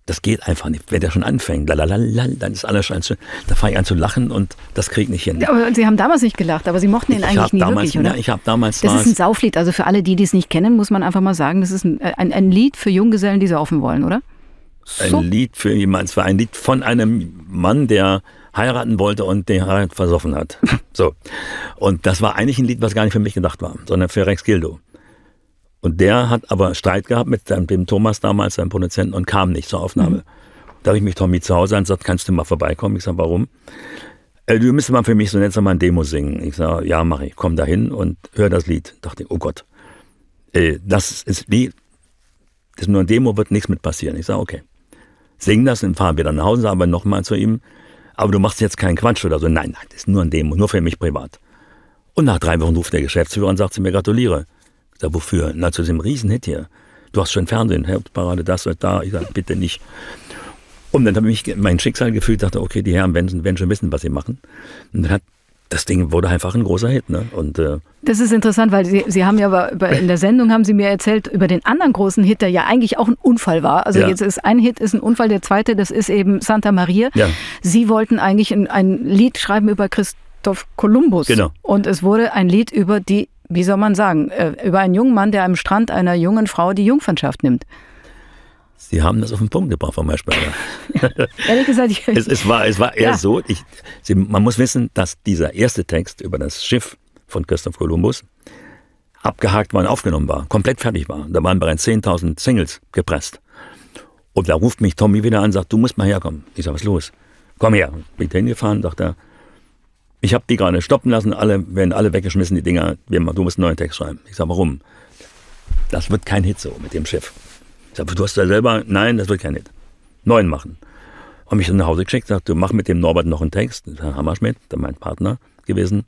das geht einfach nicht. Wenn der schon anfängt, lalalala, dann ist alles schon, da fange ich an zu lachen und das kriege ich nicht hin. Aber Sie haben damals nicht gelacht, aber Sie mochten ihn ich eigentlich nie damals, wirklich, oder? Ja, ich habe damals Das ist ein Sauflied, also für alle die, die es nicht kennen, muss man einfach mal sagen, das ist ein, äh, ein, ein Lied für Junggesellen, die saufen wollen, oder? So. Ein Lied für jemanden, es war ein Lied von einem Mann, der heiraten wollte und den Heirat versoffen hat. so. Und das war eigentlich ein Lied, was gar nicht für mich gedacht war, sondern für Rex Gildo. Und der hat aber Streit gehabt mit dem Thomas damals, seinem Produzenten, und kam nicht zur Aufnahme. Mhm. Da habe ich mich Tommy zu Hause an und sagt, kannst du mal vorbeikommen? Ich sage, warum? Äh, du müsstest mal für mich so nett mal ein Demo singen. Ich sage, ja, mache ich. Komm da hin und hör das Lied. Dachte ich, oh Gott, äh, das ist wie, das ist nur ein Demo, wird nichts mit passieren. Ich sage, okay. Sing das, dann fahren wir dann nach Hause, aber nochmal zu ihm, aber du machst jetzt keinen Quatsch oder so. Nein, nein, das ist nur ein Demo, nur für mich privat. Und nach drei Wochen ruft der Geschäftsführer und sagt zu mir, gratuliere. Da wofür? Na, zu diesem Riesenhit hier. Du hast schon Fernsehen, Herbstparade, das und da. Ich sage, bitte nicht. Und dann habe ich mein Schicksal gefühlt, dachte, okay, die Herren werden, werden schon wissen, was sie machen. Und dann hat das Ding wurde einfach ein großer Hit. Ne? Und, äh das ist interessant, weil Sie, Sie haben ja über, über, in der Sendung haben Sie mir erzählt über den anderen großen Hit, der ja eigentlich auch ein Unfall war. Also ja. jetzt ist ein Hit ist ein Unfall, der zweite, das ist eben Santa Maria. Ja. Sie wollten eigentlich ein, ein Lied schreiben über Christoph Kolumbus. Genau. Und es wurde ein Lied über die wie soll man sagen, äh, über einen jungen Mann, der am Strand einer jungen Frau die Jungfernschaft nimmt. Sie haben das auf den Punkt gebracht, Frau Maischberger. Ehrlich gesagt, ich es, es, war, es war eher ja. so, ich, Sie, man muss wissen, dass dieser erste Text über das Schiff von Christoph Kolumbus abgehakt war und aufgenommen war, komplett fertig war. Da waren bereits 10.000 Singles gepresst. Und da ruft mich Tommy wieder an und sagt, du musst mal herkommen. Ich sage, was ist los? Komm her. Bin ich hingefahren, sagt er, ich habe die gerade stoppen lassen, alle werden alle weggeschmissen, die Dinger. Wir, du musst einen neuen Text schreiben. Ich sage, warum? Das wird kein Hit so mit dem Schiff. Ich sage, du hast da selber, nein, das wird kein Hit. Neuen machen. Haben mich dann nach Hause geschickt, du mach mit dem Norbert noch einen Text, das ist Herr Hammerschmidt, der mein Partner gewesen,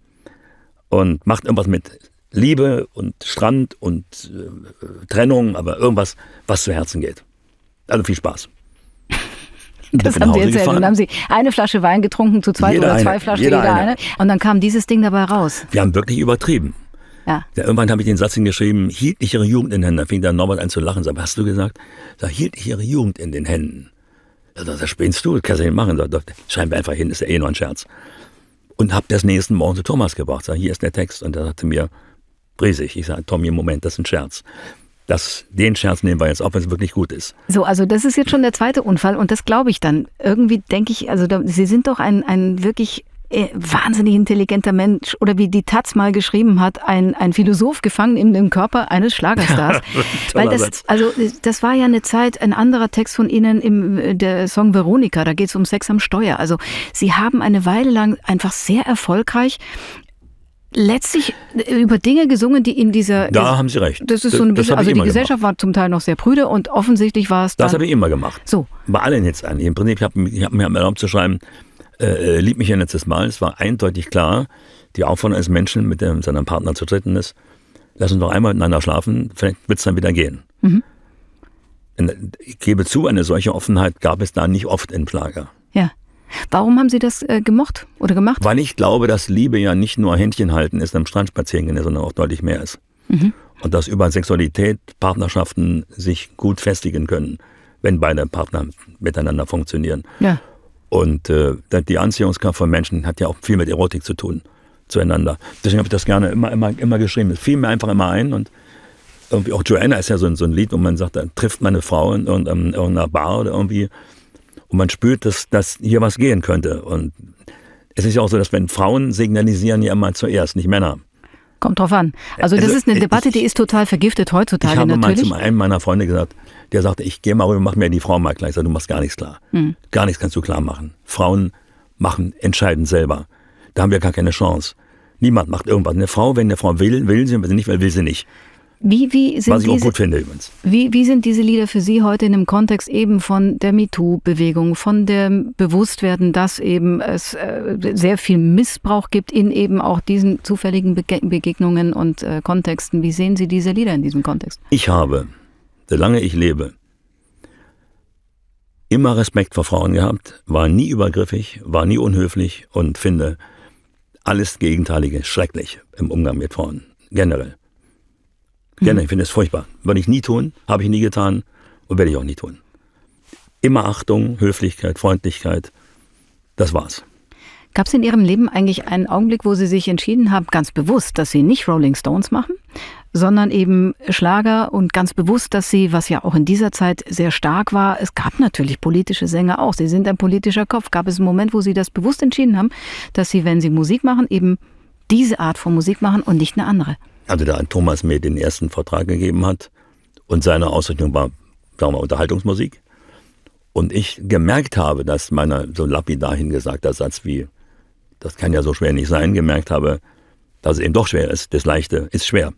und macht irgendwas mit Liebe und Strand und äh, Trennung, aber irgendwas, was zu Herzen geht. Also viel Spaß. Das genau, haben Sie erzählt. Gefahren. dann haben Sie eine Flasche Wein getrunken, zu zweit jeder oder zwei eine, Flaschen, jeder, jeder eine. eine. Und dann kam dieses Ding dabei raus. Wir haben wirklich übertrieben. Ja. ja irgendwann habe ich den Satz hingeschrieben, hielt ich ihre Jugend in den Händen. Da fing dann Norbert an zu lachen. Sag, hast du gesagt? Sag, hielt ich ihre Jugend in den Händen. Da sagt, das spinnst du, das kannst du nicht machen. Sag, schreiben wir einfach hin, ist ja eh nur ein Scherz. Und habe das nächsten Morgen zu Thomas gebracht. Sag, hier ist der Text. Und er sagte mir, riesig. Ich sage, Tommy, Moment, das ist ein Scherz. Das, den Scherz nehmen wir jetzt, auch wenn es wirklich gut ist. So, also das ist jetzt schon der zweite Unfall und das glaube ich dann. Irgendwie denke ich, also da, Sie sind doch ein, ein wirklich äh, wahnsinnig intelligenter Mensch oder wie die Taz mal geschrieben hat, ein, ein Philosoph gefangen in dem Körper eines Schlagerstars. Weil das, Satz. also das war ja eine Zeit, ein anderer Text von Ihnen im äh, der Song Veronika, da geht es um Sex am Steuer. Also Sie haben eine Weile lang einfach sehr erfolgreich letztlich äh, über Dinge gesungen, die in dieser. Da haben Sie recht. Das ist so ein bisschen. Also die Gesellschaft gemacht. war zum Teil noch sehr prüde und offensichtlich war es. Dann, das habe ich immer gemacht. So. Bei allen jetzt eigentlich. Im Prinzip habe ich hab mir erlaubt zu schreiben, äh, äh, lieb mich ein letztes Mal. Es war eindeutig klar, die Aufforderung eines Menschen, mit dem seinem Partner zu treten ist, lass uns doch einmal miteinander schlafen, vielleicht wird es dann wieder gehen. Mhm. Ich gebe zu, eine solche Offenheit gab es da nicht oft in Plager. Ja. Warum haben Sie das äh, gemocht oder gemacht? Weil ich glaube, dass Liebe ja nicht nur Händchen halten ist, am Strand spazieren gehen, sondern auch deutlich mehr ist. Mhm. Und dass über Sexualität Partnerschaften sich gut festigen können, wenn beide Partner miteinander funktionieren. Ja. Und äh, die Anziehungskraft von Menschen hat ja auch viel mit Erotik zu tun, zueinander. Deswegen habe ich das gerne immer, immer, immer geschrieben. Es fiel mir einfach immer ein und irgendwie auch Joanna ist ja so so ein Lied, wo man sagt, da trifft man eine Frau in irgendeiner Bar oder irgendwie und man spürt, dass, dass hier was gehen könnte. Und es ist ja auch so, dass wenn Frauen signalisieren ja immer zuerst, nicht Männer. Kommt drauf an. Also das also, ist eine äh, Debatte, ich, die ist total vergiftet heutzutage ich habe natürlich. Mal zu einem meiner Freunde gesagt, der sagte, ich gehe mal rüber, mach mir die Frau mal Ich Sag, du machst gar nichts klar. Hm. Gar nichts kannst du klar machen. Frauen machen, entscheiden selber. Da haben wir gar keine Chance. Niemand macht irgendwas. Eine Frau, wenn eine Frau will, will sie, wenn sie nicht will, will sie nicht. Wie, wie sind Was ich diese, auch gut finde übrigens. Wie, wie sind diese Lieder für Sie heute in dem Kontext eben von der MeToo-Bewegung, von dem Bewusstwerden, dass eben es äh, sehr viel Missbrauch gibt in eben auch diesen zufälligen Bege Begegnungen und äh, Kontexten? Wie sehen Sie diese Lieder in diesem Kontext? Ich habe, solange ich lebe, immer Respekt vor Frauen gehabt, war nie übergriffig, war nie unhöflich und finde alles Gegenteilige schrecklich im Umgang mit Frauen, generell. Mhm. Gerne, ich finde es furchtbar. Würde ich nie tun, habe ich nie getan und werde ich auch nie tun. Immer Achtung, Höflichkeit, Freundlichkeit. Das war's. Gab es in Ihrem Leben eigentlich einen Augenblick, wo Sie sich entschieden haben, ganz bewusst, dass Sie nicht Rolling Stones machen, sondern eben Schlager und ganz bewusst, dass Sie, was ja auch in dieser Zeit sehr stark war, es gab natürlich politische Sänger auch, Sie sind ein politischer Kopf. Gab es einen Moment, wo Sie das bewusst entschieden haben, dass Sie, wenn Sie Musik machen, eben diese Art von Musik machen und nicht eine andere? also da Thomas mir den ersten Vertrag gegeben hat und seine Ausrichtung war, sagen wir, Unterhaltungsmusik. Und ich gemerkt habe, dass meiner so lapidar hingesagter Satz wie, das kann ja so schwer nicht sein, gemerkt habe, dass es eben doch schwer ist. Das Leichte ist schwer.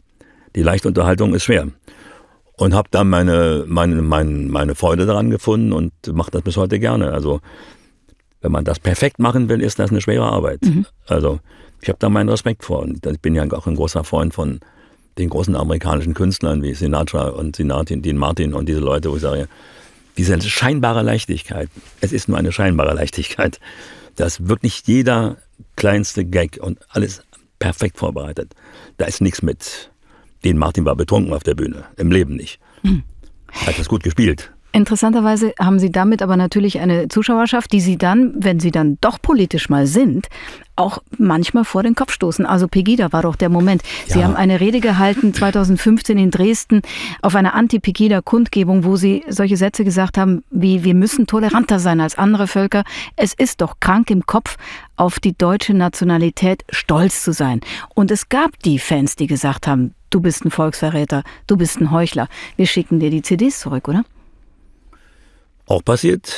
Die leichte Unterhaltung ist schwer. Und habe dann meine, meine, meine, meine Freude daran gefunden und mache das bis heute gerne. Also, wenn man das perfekt machen will, ist das eine schwere Arbeit. Mhm. Also, ich habe da meinen Respekt vor. Und ich bin ja auch ein großer Freund von den großen amerikanischen Künstlern wie Sinatra und Sinati, Dean Martin und diese Leute, wo ich sage, diese scheinbare Leichtigkeit, es ist nur eine scheinbare Leichtigkeit, dass wirklich jeder kleinste Gag und alles perfekt vorbereitet. Da ist nichts mit. Den Martin war betrunken auf der Bühne, im Leben nicht. Hm. Hat das gut gespielt. Interessanterweise haben Sie damit aber natürlich eine Zuschauerschaft, die Sie dann, wenn Sie dann doch politisch mal sind, auch manchmal vor den Kopf stoßen. Also Pegida war doch der Moment. Ja. Sie haben eine Rede gehalten 2015 in Dresden auf einer Anti-Pegida-Kundgebung, wo Sie solche Sätze gesagt haben, wie wir müssen toleranter sein als andere Völker. Es ist doch krank im Kopf, auf die deutsche Nationalität stolz zu sein. Und es gab die Fans, die gesagt haben, du bist ein Volksverräter, du bist ein Heuchler. Wir schicken dir die CDs zurück, oder? auch passiert.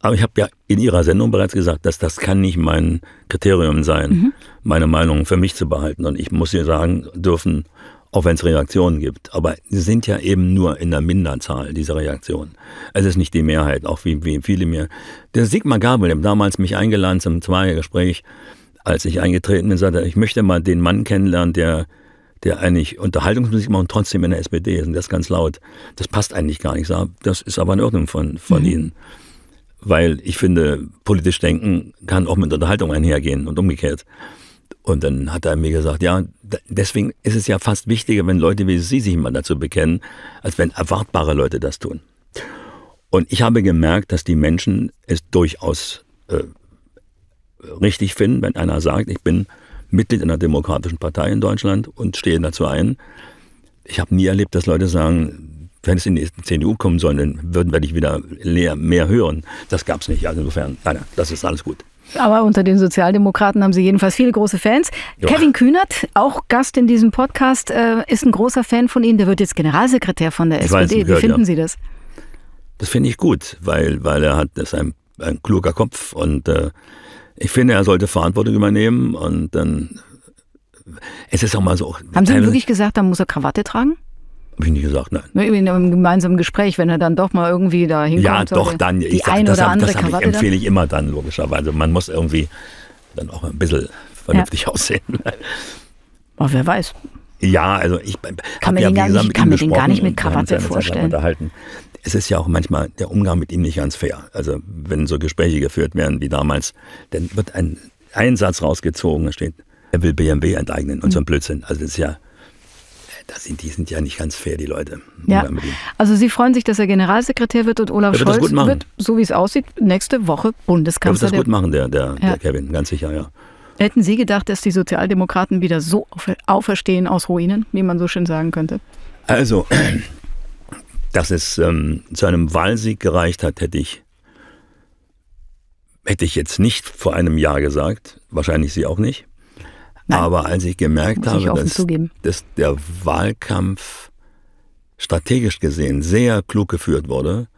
Aber ich habe ja in Ihrer Sendung bereits gesagt, dass das kann nicht mein Kriterium sein, mhm. meine Meinung für mich zu behalten. Und ich muss hier sagen dürfen, auch wenn es Reaktionen gibt. Aber sie sind ja eben nur in der Minderzahl dieser Reaktionen. Es ist nicht die Mehrheit, auch wie, wie viele mir. Der Sigmar Gabriel, der damals mich eingeladen zum Zweiergespräch, als ich eingetreten bin, sagte, ich möchte mal den Mann kennenlernen, der der eigentlich Unterhaltungsmusik macht und trotzdem in der SPD ist und das ganz laut. Das passt eigentlich gar nicht. Das ist aber in Ordnung von, von mhm. Ihnen. Weil ich finde, politisch denken kann auch mit Unterhaltung einhergehen und umgekehrt. Und dann hat er mir gesagt, ja, deswegen ist es ja fast wichtiger, wenn Leute wie Sie sich mal dazu bekennen, als wenn erwartbare Leute das tun. Und ich habe gemerkt, dass die Menschen es durchaus äh, richtig finden, wenn einer sagt, ich bin Mitglied einer demokratischen Partei in Deutschland und stehe dazu ein. Ich habe nie erlebt, dass Leute sagen, wenn es in die CDU kommen soll, dann würden wir dich wieder mehr hören. Das gab es nicht. Also insofern, nein, das ist alles gut. Aber unter den Sozialdemokraten haben sie jedenfalls viele große Fans. Jo. Kevin Kühnert, auch Gast in diesem Podcast, äh, ist ein großer Fan von Ihnen. Der wird jetzt Generalsekretär von der ich SPD. Weiß, Wie gehört, finden ja. Sie das? Das finde ich gut, weil, weil er hat, ist ein, ein kluger Kopf und äh, ich finde, er sollte Verantwortung übernehmen und dann. Es ist auch mal so. Haben Sie ihm wirklich gesagt, dann muss er Krawatte tragen? Habe ich nicht gesagt, nein. In einem gemeinsamen Gespräch, wenn er dann doch mal irgendwie da hinkommt. Ja, doch, dann. Die ich sag, das, oder andere das ich, empfehle dann? ich immer dann, logischerweise. Man muss irgendwie dann auch ein bisschen vernünftig ja. aussehen. Aber wer weiß. Ja, also ich kann mir ja, den, gar nicht, ich kann mir den gar nicht mit Krawatte vorstellen es ist ja auch manchmal der Umgang mit ihm nicht ganz fair. Also wenn so Gespräche geführt werden wie damals, dann wird ein, Einsatz rausgezogen, da steht, er will BMW enteignen und mhm. so ein mhm. Blödsinn. Also das ist ja, das sind, die sind ja nicht ganz fair, die Leute. Ja. Also Sie freuen sich, dass er Generalsekretär wird und Olaf der Scholz wird, so wie es aussieht, nächste Woche Bundeskanzler. Der wird das gut machen, der, der, ja. der Kevin, ganz sicher, ja. Hätten Sie gedacht, dass die Sozialdemokraten wieder so auferstehen aus Ruinen, wie man so schön sagen könnte? Also, dass es ähm, zu einem Wahlsieg gereicht hat, hätte ich, hätte ich jetzt nicht vor einem Jahr gesagt. Wahrscheinlich Sie auch nicht. Nein. Aber als ich gemerkt habe, dass, dass, der Wahlkampf strategisch gesehen sehr klug geführt wurde,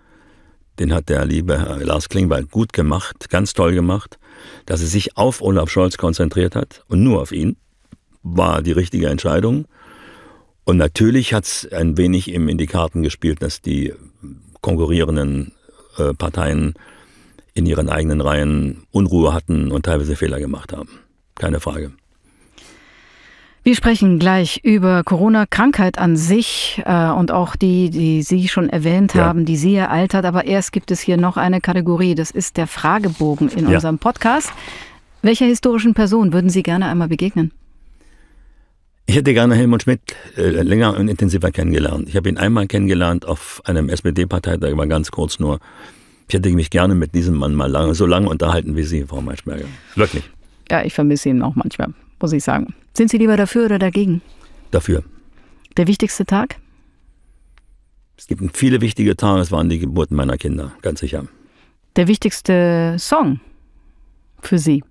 den hat der liebe Herr Lars Klingbeil gut gemacht, ganz toll gemacht, dass er sich auf Olaf Scholz konzentriert hat und nur auf ihn, war die richtige Entscheidung. Und natürlich hat es ein wenig eben in die Karten gespielt, dass die konkurrierenden äh, Parteien in ihren eigenen Reihen Unruhe hatten und teilweise Fehler gemacht haben. Keine Frage. Wir sprechen gleich über Corona-Krankheit an sich äh, und auch die, die Sie schon erwähnt ja. haben, die Sie ereilt hat. Aber erst gibt es hier noch eine Kategorie, das ist der Fragebogen in ja. unserem Podcast. Welcher historischen Person würden Sie gerne einmal begegnen? Ich hätte gerne Helmut Schmidt äh, länger und intensiver kennengelernt. Ich habe ihn einmal kennengelernt auf einem SPD-Parteitag, war ganz kurz nur. Ich hätte mich gerne mit diesem Mann mal lange, so lange unterhalten wie Sie, Frau Maischberger. Wirklich. Ja, ich vermisse ihn auch manchmal, muss ich sagen. Sind Sie lieber dafür oder dagegen? Dafür. Der wichtigste Tag? Es gibt viele wichtige Tage, es waren die Geburten meiner Kinder, ganz sicher. Der wichtigste Song für Sie?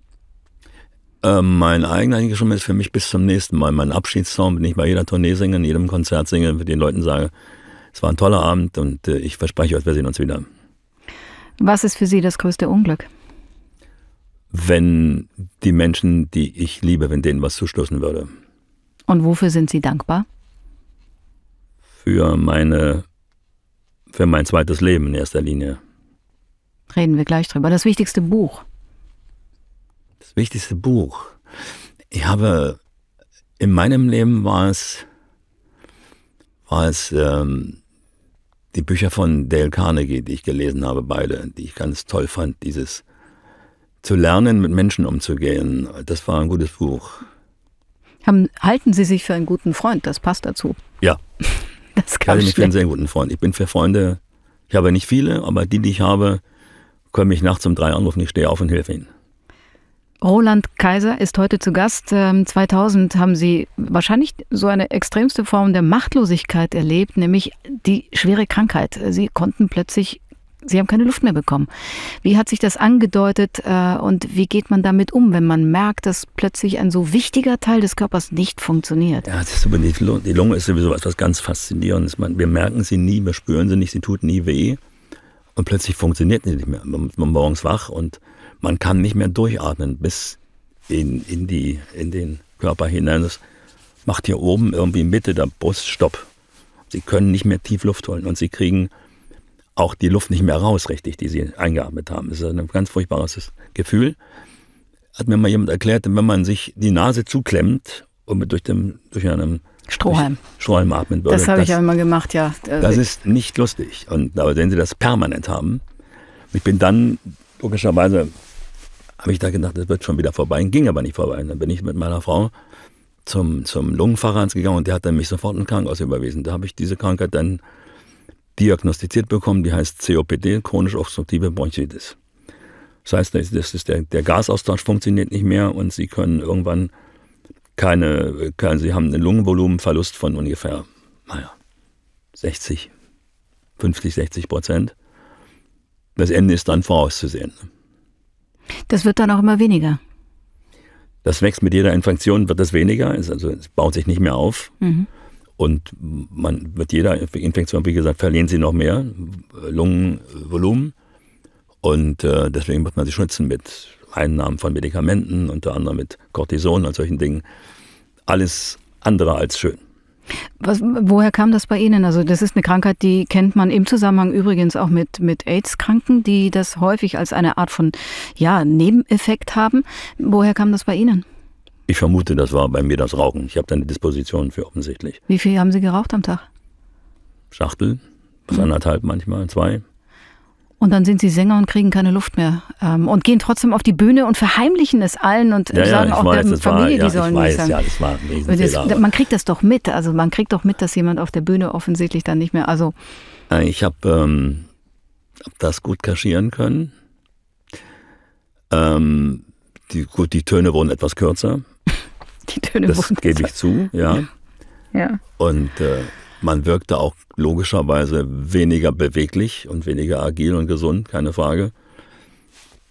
Ähm, mein eigener Englischum ist für mich bis zum nächsten Mal mein Abschiedssong, bin ich bei jeder Tournee singe, in jedem Konzert singe, mit den Leuten sage, es war ein toller Abend und äh, ich verspreche euch, wir sehen uns wieder. Was ist für Sie das größte Unglück? Wenn die Menschen, die ich liebe, wenn denen was zustoßen würde. Und wofür sind Sie dankbar? Für meine, für mein zweites Leben in erster Linie. Reden wir gleich drüber. Das wichtigste Buch das wichtigste Buch. Ich habe, in meinem Leben war es, war es ähm, die Bücher von Dale Carnegie, die ich gelesen habe, beide, die ich ganz toll fand. Dieses zu lernen, mit Menschen umzugehen, das war ein gutes Buch. Haben, halten Sie sich für einen guten Freund? Das passt dazu. Ja. Das kann ich halte mich für einen sehr guten Freund. Ich bin für Freunde, ich habe nicht viele, aber die, die ich habe, können mich nachts um drei anrufen, ich stehe auf und helfe ihnen. Roland Kaiser ist heute zu Gast. 2000 ähm, haben Sie wahrscheinlich so eine extremste Form der Machtlosigkeit erlebt, nämlich die schwere Krankheit. Sie konnten plötzlich, Sie haben keine Luft mehr bekommen. Wie hat sich das angedeutet äh, und wie geht man damit um, wenn man merkt, dass plötzlich ein so wichtiger Teil des Körpers nicht funktioniert? Ja, das ist die, Lunge ist sowieso etwas ganz Faszinierendes. Wir merken sie nie, wir spüren sie nicht, sie tut nie weh. Und plötzlich funktioniert sie nicht mehr. Man, man morgens wach und man kann nicht mehr durchatmen bis in, in, die, in den Körper hinein. Das macht hier oben irgendwie Mitte der Brust Stopp. Sie können nicht mehr tief Luft holen und sie kriegen auch die Luft nicht mehr raus, richtig, die sie eingeatmet haben. Das ist ein ganz furchtbares Gefühl. Hat mir mal jemand erklärt, wenn man sich die Nase zuklemmt und mit durch, dem, durch einen Strohhalm. Durch Strohhalm atmen würde. Das habe ich ja immer gemacht, ja. Also das ist nicht lustig. Und aber wenn Sie das permanent haben, ich bin dann logischerweise habe ich da gedacht, das wird schon wieder vorbei. Ging aber nicht vorbei. Dann bin ich mit meiner Frau zum, zum Lungenfacharzt gegangen und der hat dann mich sofort ein Krankenhaus überwiesen. Da habe ich diese Krankheit dann diagnostiziert bekommen, die heißt COPD, chronisch obstruktive Bronchitis. Das heißt, das ist der, der Gasaustausch funktioniert nicht mehr und sie können irgendwann keine, können, sie haben einen Lungenvolumenverlust von ungefähr, naja, 60, 50, 60 Prozent. Das Ende ist dann vorauszusehen. Das wird dann auch immer weniger. Das wächst mit jeder Infektion, wird das weniger, also es baut sich nicht mehr auf. Mhm. Und man wird jeder Infektion, wie gesagt, verlieren sie noch mehr äh, Lungenvolumen. Und äh, deswegen muss man sie schützen mit Einnahmen von Medikamenten, unter anderem mit Cortison und solchen Dingen. Alles andere als schön. Was, woher kam das bei Ihnen? Also das ist eine Krankheit, die kennt man im Zusammenhang übrigens auch mit, mit AIDS-Kranken, die das häufig als eine Art von ja, Nebeneffekt haben. Woher kam das bei Ihnen? Ich vermute, das war bei mir das Rauchen. Ich habe da eine Disposition für offensichtlich. Wie viel haben Sie geraucht am Tag? Schachtel, bis anderthalb manchmal, zwei. Und dann sind sie Sänger und kriegen keine Luft mehr ähm, und gehen trotzdem auf die Bühne und verheimlichen es allen und äh, ja, sagen ja, auch weiß, der Familie, war, ja, die sollen weiß, nicht sagen. Das war das, man kriegt das doch mit, also man kriegt doch mit, dass jemand auf der Bühne offensichtlich dann nicht mehr. Also ich habe ähm, das gut kaschieren können. Ähm, die, gut, die Töne wurden etwas kürzer. die Töne das wurden. Das gebe ich zu, ja. ja. Und äh, man wirkte auch logischerweise weniger beweglich und weniger agil und gesund, keine Frage.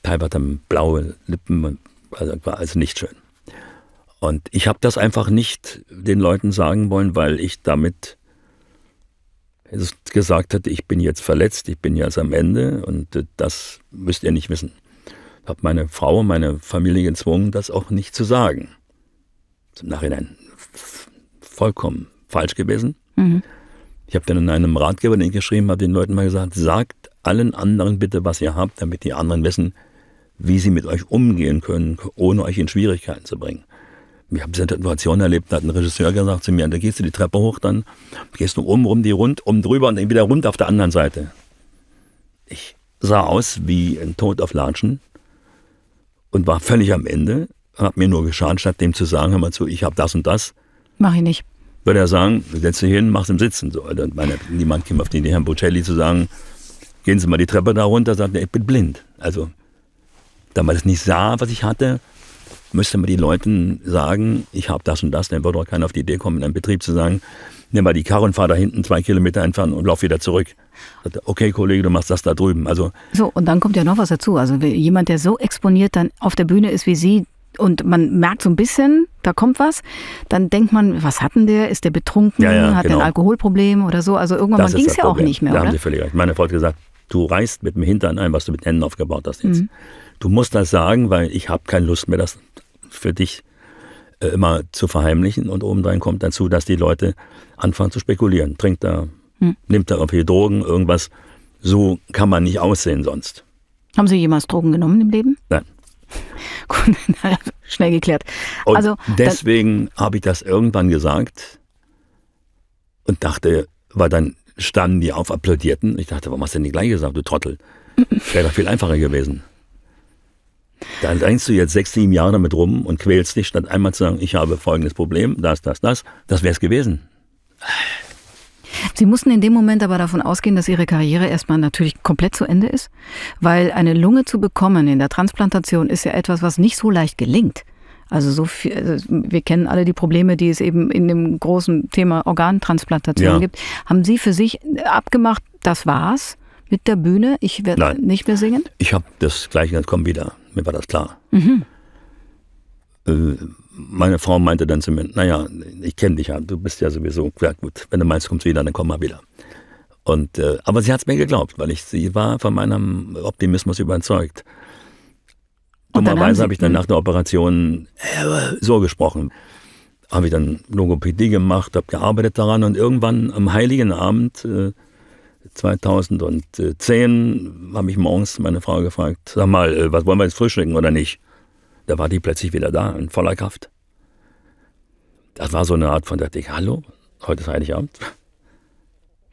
Teilweise dann blaue Lippen, also war alles nicht schön. Und ich habe das einfach nicht den Leuten sagen wollen, weil ich damit gesagt hatte, ich bin jetzt verletzt, ich bin jetzt am Ende und äh, das müsst ihr nicht wissen. Ich habe meine Frau und meine Familie gezwungen, das auch nicht zu sagen. Im Nachhinein vollkommen falsch gewesen. Mhm. Ich habe dann in einem Ratgeber, den ich geschrieben habe, den Leuten mal gesagt, sagt allen anderen bitte, was ihr habt, damit die anderen wissen, wie sie mit euch umgehen können, ohne euch in Schwierigkeiten zu bringen. Ich habe diese Situation erlebt, da hat ein Regisseur gesagt zu mir, da gehst du die Treppe hoch, dann gehst du um, um die rund, um drüber und dann wieder rund auf der anderen Seite. Ich sah aus wie ein Tod auf Latschen und war völlig am Ende, habe mir nur geschaut, statt dem zu sagen, hör mal zu, ich habe das und das. Mach ich nicht würde er sagen, setz dich hin, mach's im Sitzen. So, dann meine, niemand käme auf die Idee, Herrn Bocelli zu sagen, gehen Sie mal die Treppe da runter, sagt er, ich bin blind. Also, da man das nicht sah, was ich hatte, müsste man den Leuten sagen, ich habe das und das, dann würde auch keiner auf die Idee kommen, in einem Betrieb zu sagen, nimm mal die Karre und fahr da hinten zwei Kilometer entfernt und lauf wieder zurück. Okay, Kollege, du machst das da drüben. Also so, und dann kommt ja noch was dazu. Also jemand, der so exponiert dann auf der Bühne ist wie Sie, und man merkt so ein bisschen, da kommt was, dann denkt man, was hat denn der? Ist der betrunken? Ja, ja, hat genau. der ein genau. Alkoholproblem oder so? Also irgendwann ging es ja Problem. auch nicht mehr. Da oder? haben Sie völlig recht. Meine Frau hat gesagt, du reißt mit dem Hintern ein, was du mit Händen aufgebaut hast jetzt. Mhm. Du musst das sagen, weil ich habe keine Lust mehr, das für dich äh, immer zu verheimlichen. Und obendrein kommt dazu, dass die Leute anfangen zu spekulieren. Trinkt da, mhm. nimmt da irgendwelche Drogen, irgendwas. So kann man nicht aussehen sonst. Haben Sie jemals Drogen genommen im Leben? Nein. schnell geklärt. Und also deswegen habe ich das irgendwann gesagt und dachte, weil dann standen die auf, applaudierten. Ich dachte, warum hast du denn nicht gleich gesagt, du Trottel? Wäre doch viel einfacher gewesen. Dann denkst du jetzt sechs, sieben Jahre damit rum und quälst dich, statt einmal zu sagen, ich habe folgendes Problem, das, das, das. Das wäre es gewesen. Sie mussten in dem Moment aber davon ausgehen, dass Ihre Karriere erstmal natürlich komplett zu Ende ist, weil eine Lunge zu bekommen in der Transplantation ist ja etwas, was nicht so leicht gelingt. Also so viel, also wir kennen alle die Probleme, die es eben in dem großen Thema Organtransplantation ja. gibt. Haben Sie für sich abgemacht, das war's mit der Bühne? Ich werde nicht mehr singen? Ich habe das gleiche ganz komm wieder. Mir war das klar. Mhm. Äh, meine Frau meinte dann zu mir, naja, ich kenne dich ja, du bist ja sowieso, ja gut, wenn du meinst, kommst du wieder, dann komm mal wieder. Und, äh, aber sie hat es mir geglaubt, weil ich, sie war von meinem Optimismus überzeugt. Dummerweise habe ich dann hm. nach der Operation äh, so gesprochen. Habe ich dann Logopädie gemacht, habe gearbeitet daran und irgendwann am Heiligen Abend äh, 2010 habe ich morgens meine Frau gefragt, sag mal, äh, was wollen wir jetzt frühstücken oder nicht? Da war die plötzlich wieder da, in voller Kraft. Das war so eine Art von, dachte ich, hallo, heute ist Heiligabend.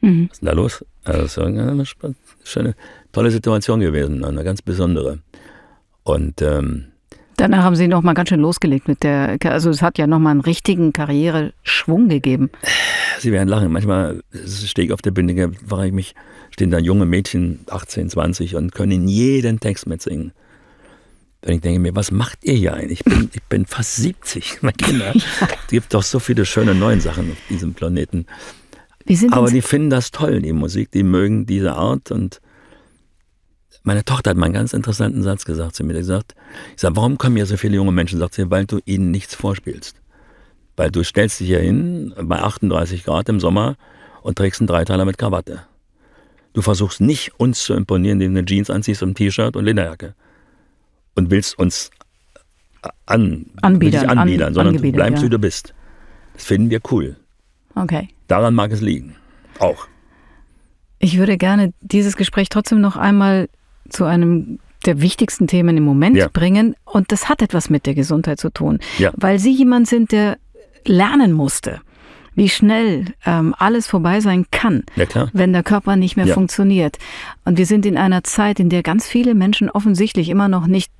Mhm. Was ist denn da los? Also das ist eine schöne, tolle Situation gewesen, eine ganz besondere. Und ähm, Danach haben Sie nochmal ganz schön losgelegt mit der, also es hat ja nochmal einen richtigen Karriereschwung gegeben. Sie werden lachen. Manchmal stehe ich auf der Bühne, frage ich mich, stehen da junge Mädchen, 18, 20 und können jeden Text mitsingen. Und ich denke mir, was macht ihr hier eigentlich? Ich bin, ich bin fast 70, meine Kinder. Es gibt doch so viele schöne neue Sachen auf diesem Planeten. Aber die finden das toll, die Musik. Die mögen diese Art. Und meine Tochter hat mal einen ganz interessanten Satz gesagt zu mir. gesagt, ich sage, warum kommen hier so viele junge Menschen? Sagt sie, weil du ihnen nichts vorspielst. Weil du stellst dich hier hin bei 38 Grad im Sommer und trägst einen Dreiteiler mit Krawatte. Du versuchst nicht uns zu imponieren, indem du Jeans anziehst und ein T-Shirt und Lederjacke und willst uns an, anbiedern, anbiedern an, sondern du bleibst, ja. wie du bist. Das finden wir cool. Okay. Daran mag es liegen. Auch. Ich würde gerne dieses Gespräch trotzdem noch einmal zu einem der wichtigsten Themen im Moment ja. bringen. Und das hat etwas mit der Gesundheit zu tun. Ja. Weil Sie jemand sind, der lernen musste, wie schnell ähm, alles vorbei sein kann, ja, wenn der Körper nicht mehr funktioniert. Und wir sind in einer Zeit, in der ganz viele Menschen offensichtlich immer noch nicht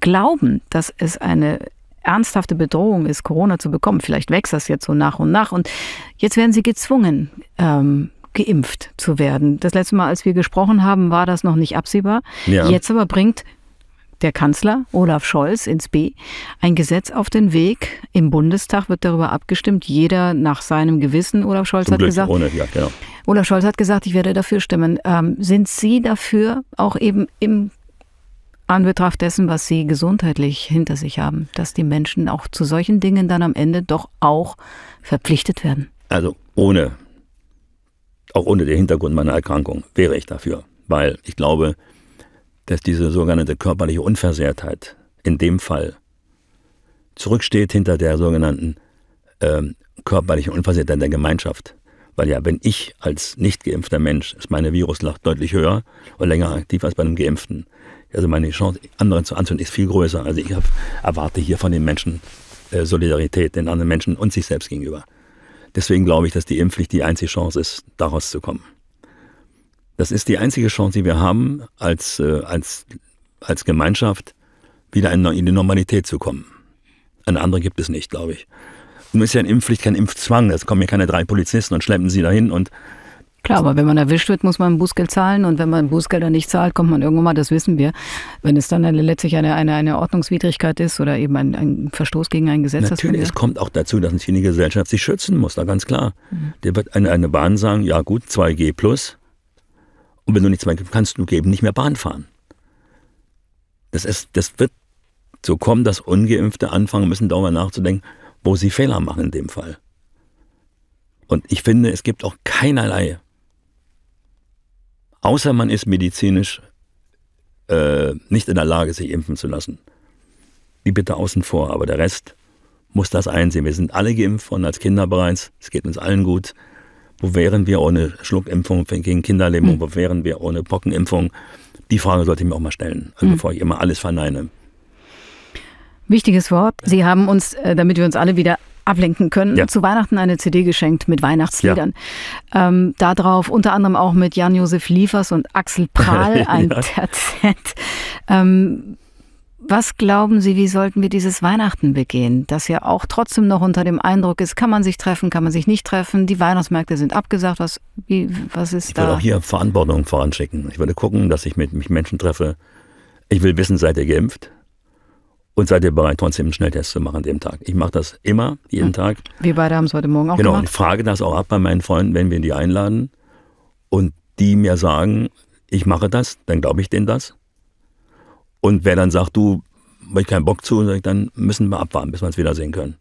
glauben, dass es eine ernsthafte Bedrohung ist, Corona zu bekommen. Vielleicht wächst das jetzt so nach und nach. Und jetzt werden sie gezwungen, ähm, geimpft zu werden. Das letzte Mal, als wir gesprochen haben, war das noch nicht absehbar. Ja. Jetzt aber bringt der Kanzler Olaf Scholz ins B ein Gesetz auf den Weg. Im Bundestag wird darüber abgestimmt. Jeder nach seinem Gewissen. Olaf Scholz Zum hat Glück gesagt. Ohne, ja, genau. Olaf Scholz hat gesagt, ich werde dafür stimmen. Ähm, sind Sie dafür, auch eben im Anbetracht dessen, was sie gesundheitlich hinter sich haben, dass die Menschen auch zu solchen Dingen dann am Ende doch auch verpflichtet werden. Also ohne, auch ohne den Hintergrund meiner Erkrankung wäre ich dafür, weil ich glaube, dass diese sogenannte körperliche Unversehrtheit in dem Fall zurücksteht hinter der sogenannten äh, körperlichen Unversehrtheit der Gemeinschaft. Weil ja, wenn ich als nicht geimpfter Mensch, ist meine Viruslacht deutlich höher und länger aktiv als bei einem Geimpften. Also meine Chance, anderen zu anzunehmen, ist viel größer. Also ich erwarte hier von den Menschen äh, Solidarität den anderen Menschen und sich selbst gegenüber. Deswegen glaube ich, dass die Impfpflicht die einzige Chance ist, daraus zu kommen. Das ist die einzige Chance, die wir haben, als, äh, als, als Gemeinschaft wieder in die Normalität zu kommen. Eine andere gibt es nicht, glaube ich. Nun ist ja eine Impfpflicht kein Impfzwang. Es kommen hier keine drei Polizisten und schleppen sie dahin und Klar, aber wenn man erwischt wird, muss man ein Bußgeld zahlen und wenn man Bußgelder nicht zahlt, kommt man irgendwann mal, das wissen wir. Wenn es dann eine, letztlich eine, eine, eine Ordnungswidrigkeit ist oder eben ein, ein Verstoß gegen ein Gesetz. Natürlich, es kommt auch dazu, dass eine Gesellschaft sich schützen muss, da ganz klar. Mhm. Der wird eine, eine Bahn sagen, ja gut, 2G plus und wenn du nicht 2G kannst du eben nicht mehr Bahn fahren. Das, ist, das wird so kommen, dass Ungeimpfte anfangen müssen, darüber nachzudenken, wo sie Fehler machen in dem Fall. Und ich finde, es gibt auch keinerlei Außer man ist medizinisch äh, nicht in der Lage, sich impfen zu lassen. Die bitte außen vor, aber der Rest muss das einsehen. Wir sind alle geimpft worden als Kinder bereits. Es geht uns allen gut. Wo wären wir ohne Schluckimpfung gegen Kinderleben? Hm. Wo wären wir ohne Pockenimpfung? Die Frage sollte ich mir auch mal stellen, also hm. bevor ich immer alles verneine. Wichtiges Wort. Sie haben uns, äh, damit wir uns alle wieder ablenken können, ja. zu Weihnachten eine CD geschenkt mit Weihnachtsliedern. Ja. Ähm, darauf unter anderem auch mit Jan-Josef Liefers und Axel Prahl ein ja. Terzett. Ähm, was glauben Sie, wie sollten wir dieses Weihnachten begehen, das ja auch trotzdem noch unter dem Eindruck ist, kann man sich treffen, kann man sich nicht treffen, die Weihnachtsmärkte sind abgesagt, was, wie, was ist ich da? Ich würde auch hier Verantwortung voranschicken. Ich würde gucken, dass ich mit mich Menschen treffe. Ich will wissen, seid ihr geimpft? und seid ihr bereit, trotzdem einen Schnelltest zu machen an dem Tag. Ich mache das immer, jeden mhm. Tag. Wir beide haben es heute Morgen auch genau, gemacht. Genau, und frage das auch ab bei meinen Freunden, wenn wir die einladen und die mir sagen, ich mache das, dann glaube ich denen das. Und wer dann sagt, du, weil ich keinen Bock zu, dann müssen wir abwarten, bis wir uns wiedersehen können.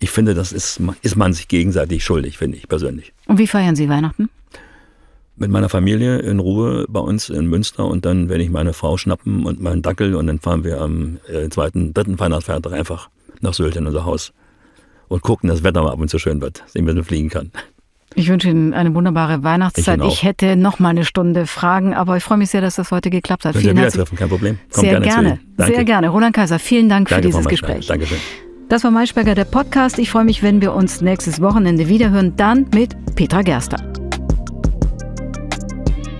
Ich finde, das ist, ist man sich gegenseitig schuldig, finde ich persönlich. Und wie feiern Sie Weihnachten? mit meiner Familie in Ruhe bei uns in Münster und dann werde ich meine Frau schnappen und meinen Dackel und dann fahren wir am äh, zweiten, dritten Weihnachtsfeiertag einfach nach Sylt in unser Haus und gucken, dass das Wetter mal ab und zu schön wird, sehen, wenn man fliegen kann. Ich wünsche Ihnen eine wunderbare Weihnachtszeit. Ich, ich, hätte noch mal eine Stunde Fragen, aber ich freue mich sehr, dass das heute geklappt hat. vielen Dank. Treffen, kein Problem. Kommt sehr gerne, gerne. sehr gerne. Roland Kaiser, vielen Dank Danke für dieses Gespräch. Dankeschön. Das war Maischberger, der Podcast. Ich freue mich, wenn wir uns nächstes Wochenende wiederhören, dann mit Petra Gerster.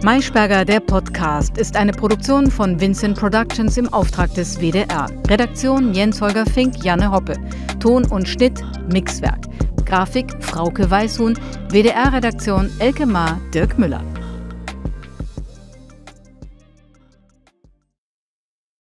Maischberger, der Podcast, ist eine Produktion von Vincent Productions im Auftrag des WDR. Redaktion Jens-Holger Fink, Janne Hoppe. Ton und Schnitt Mixwerk. Grafik Frauke Weißhuhn. WDR-Redaktion Elke Maar, Dirk Müller.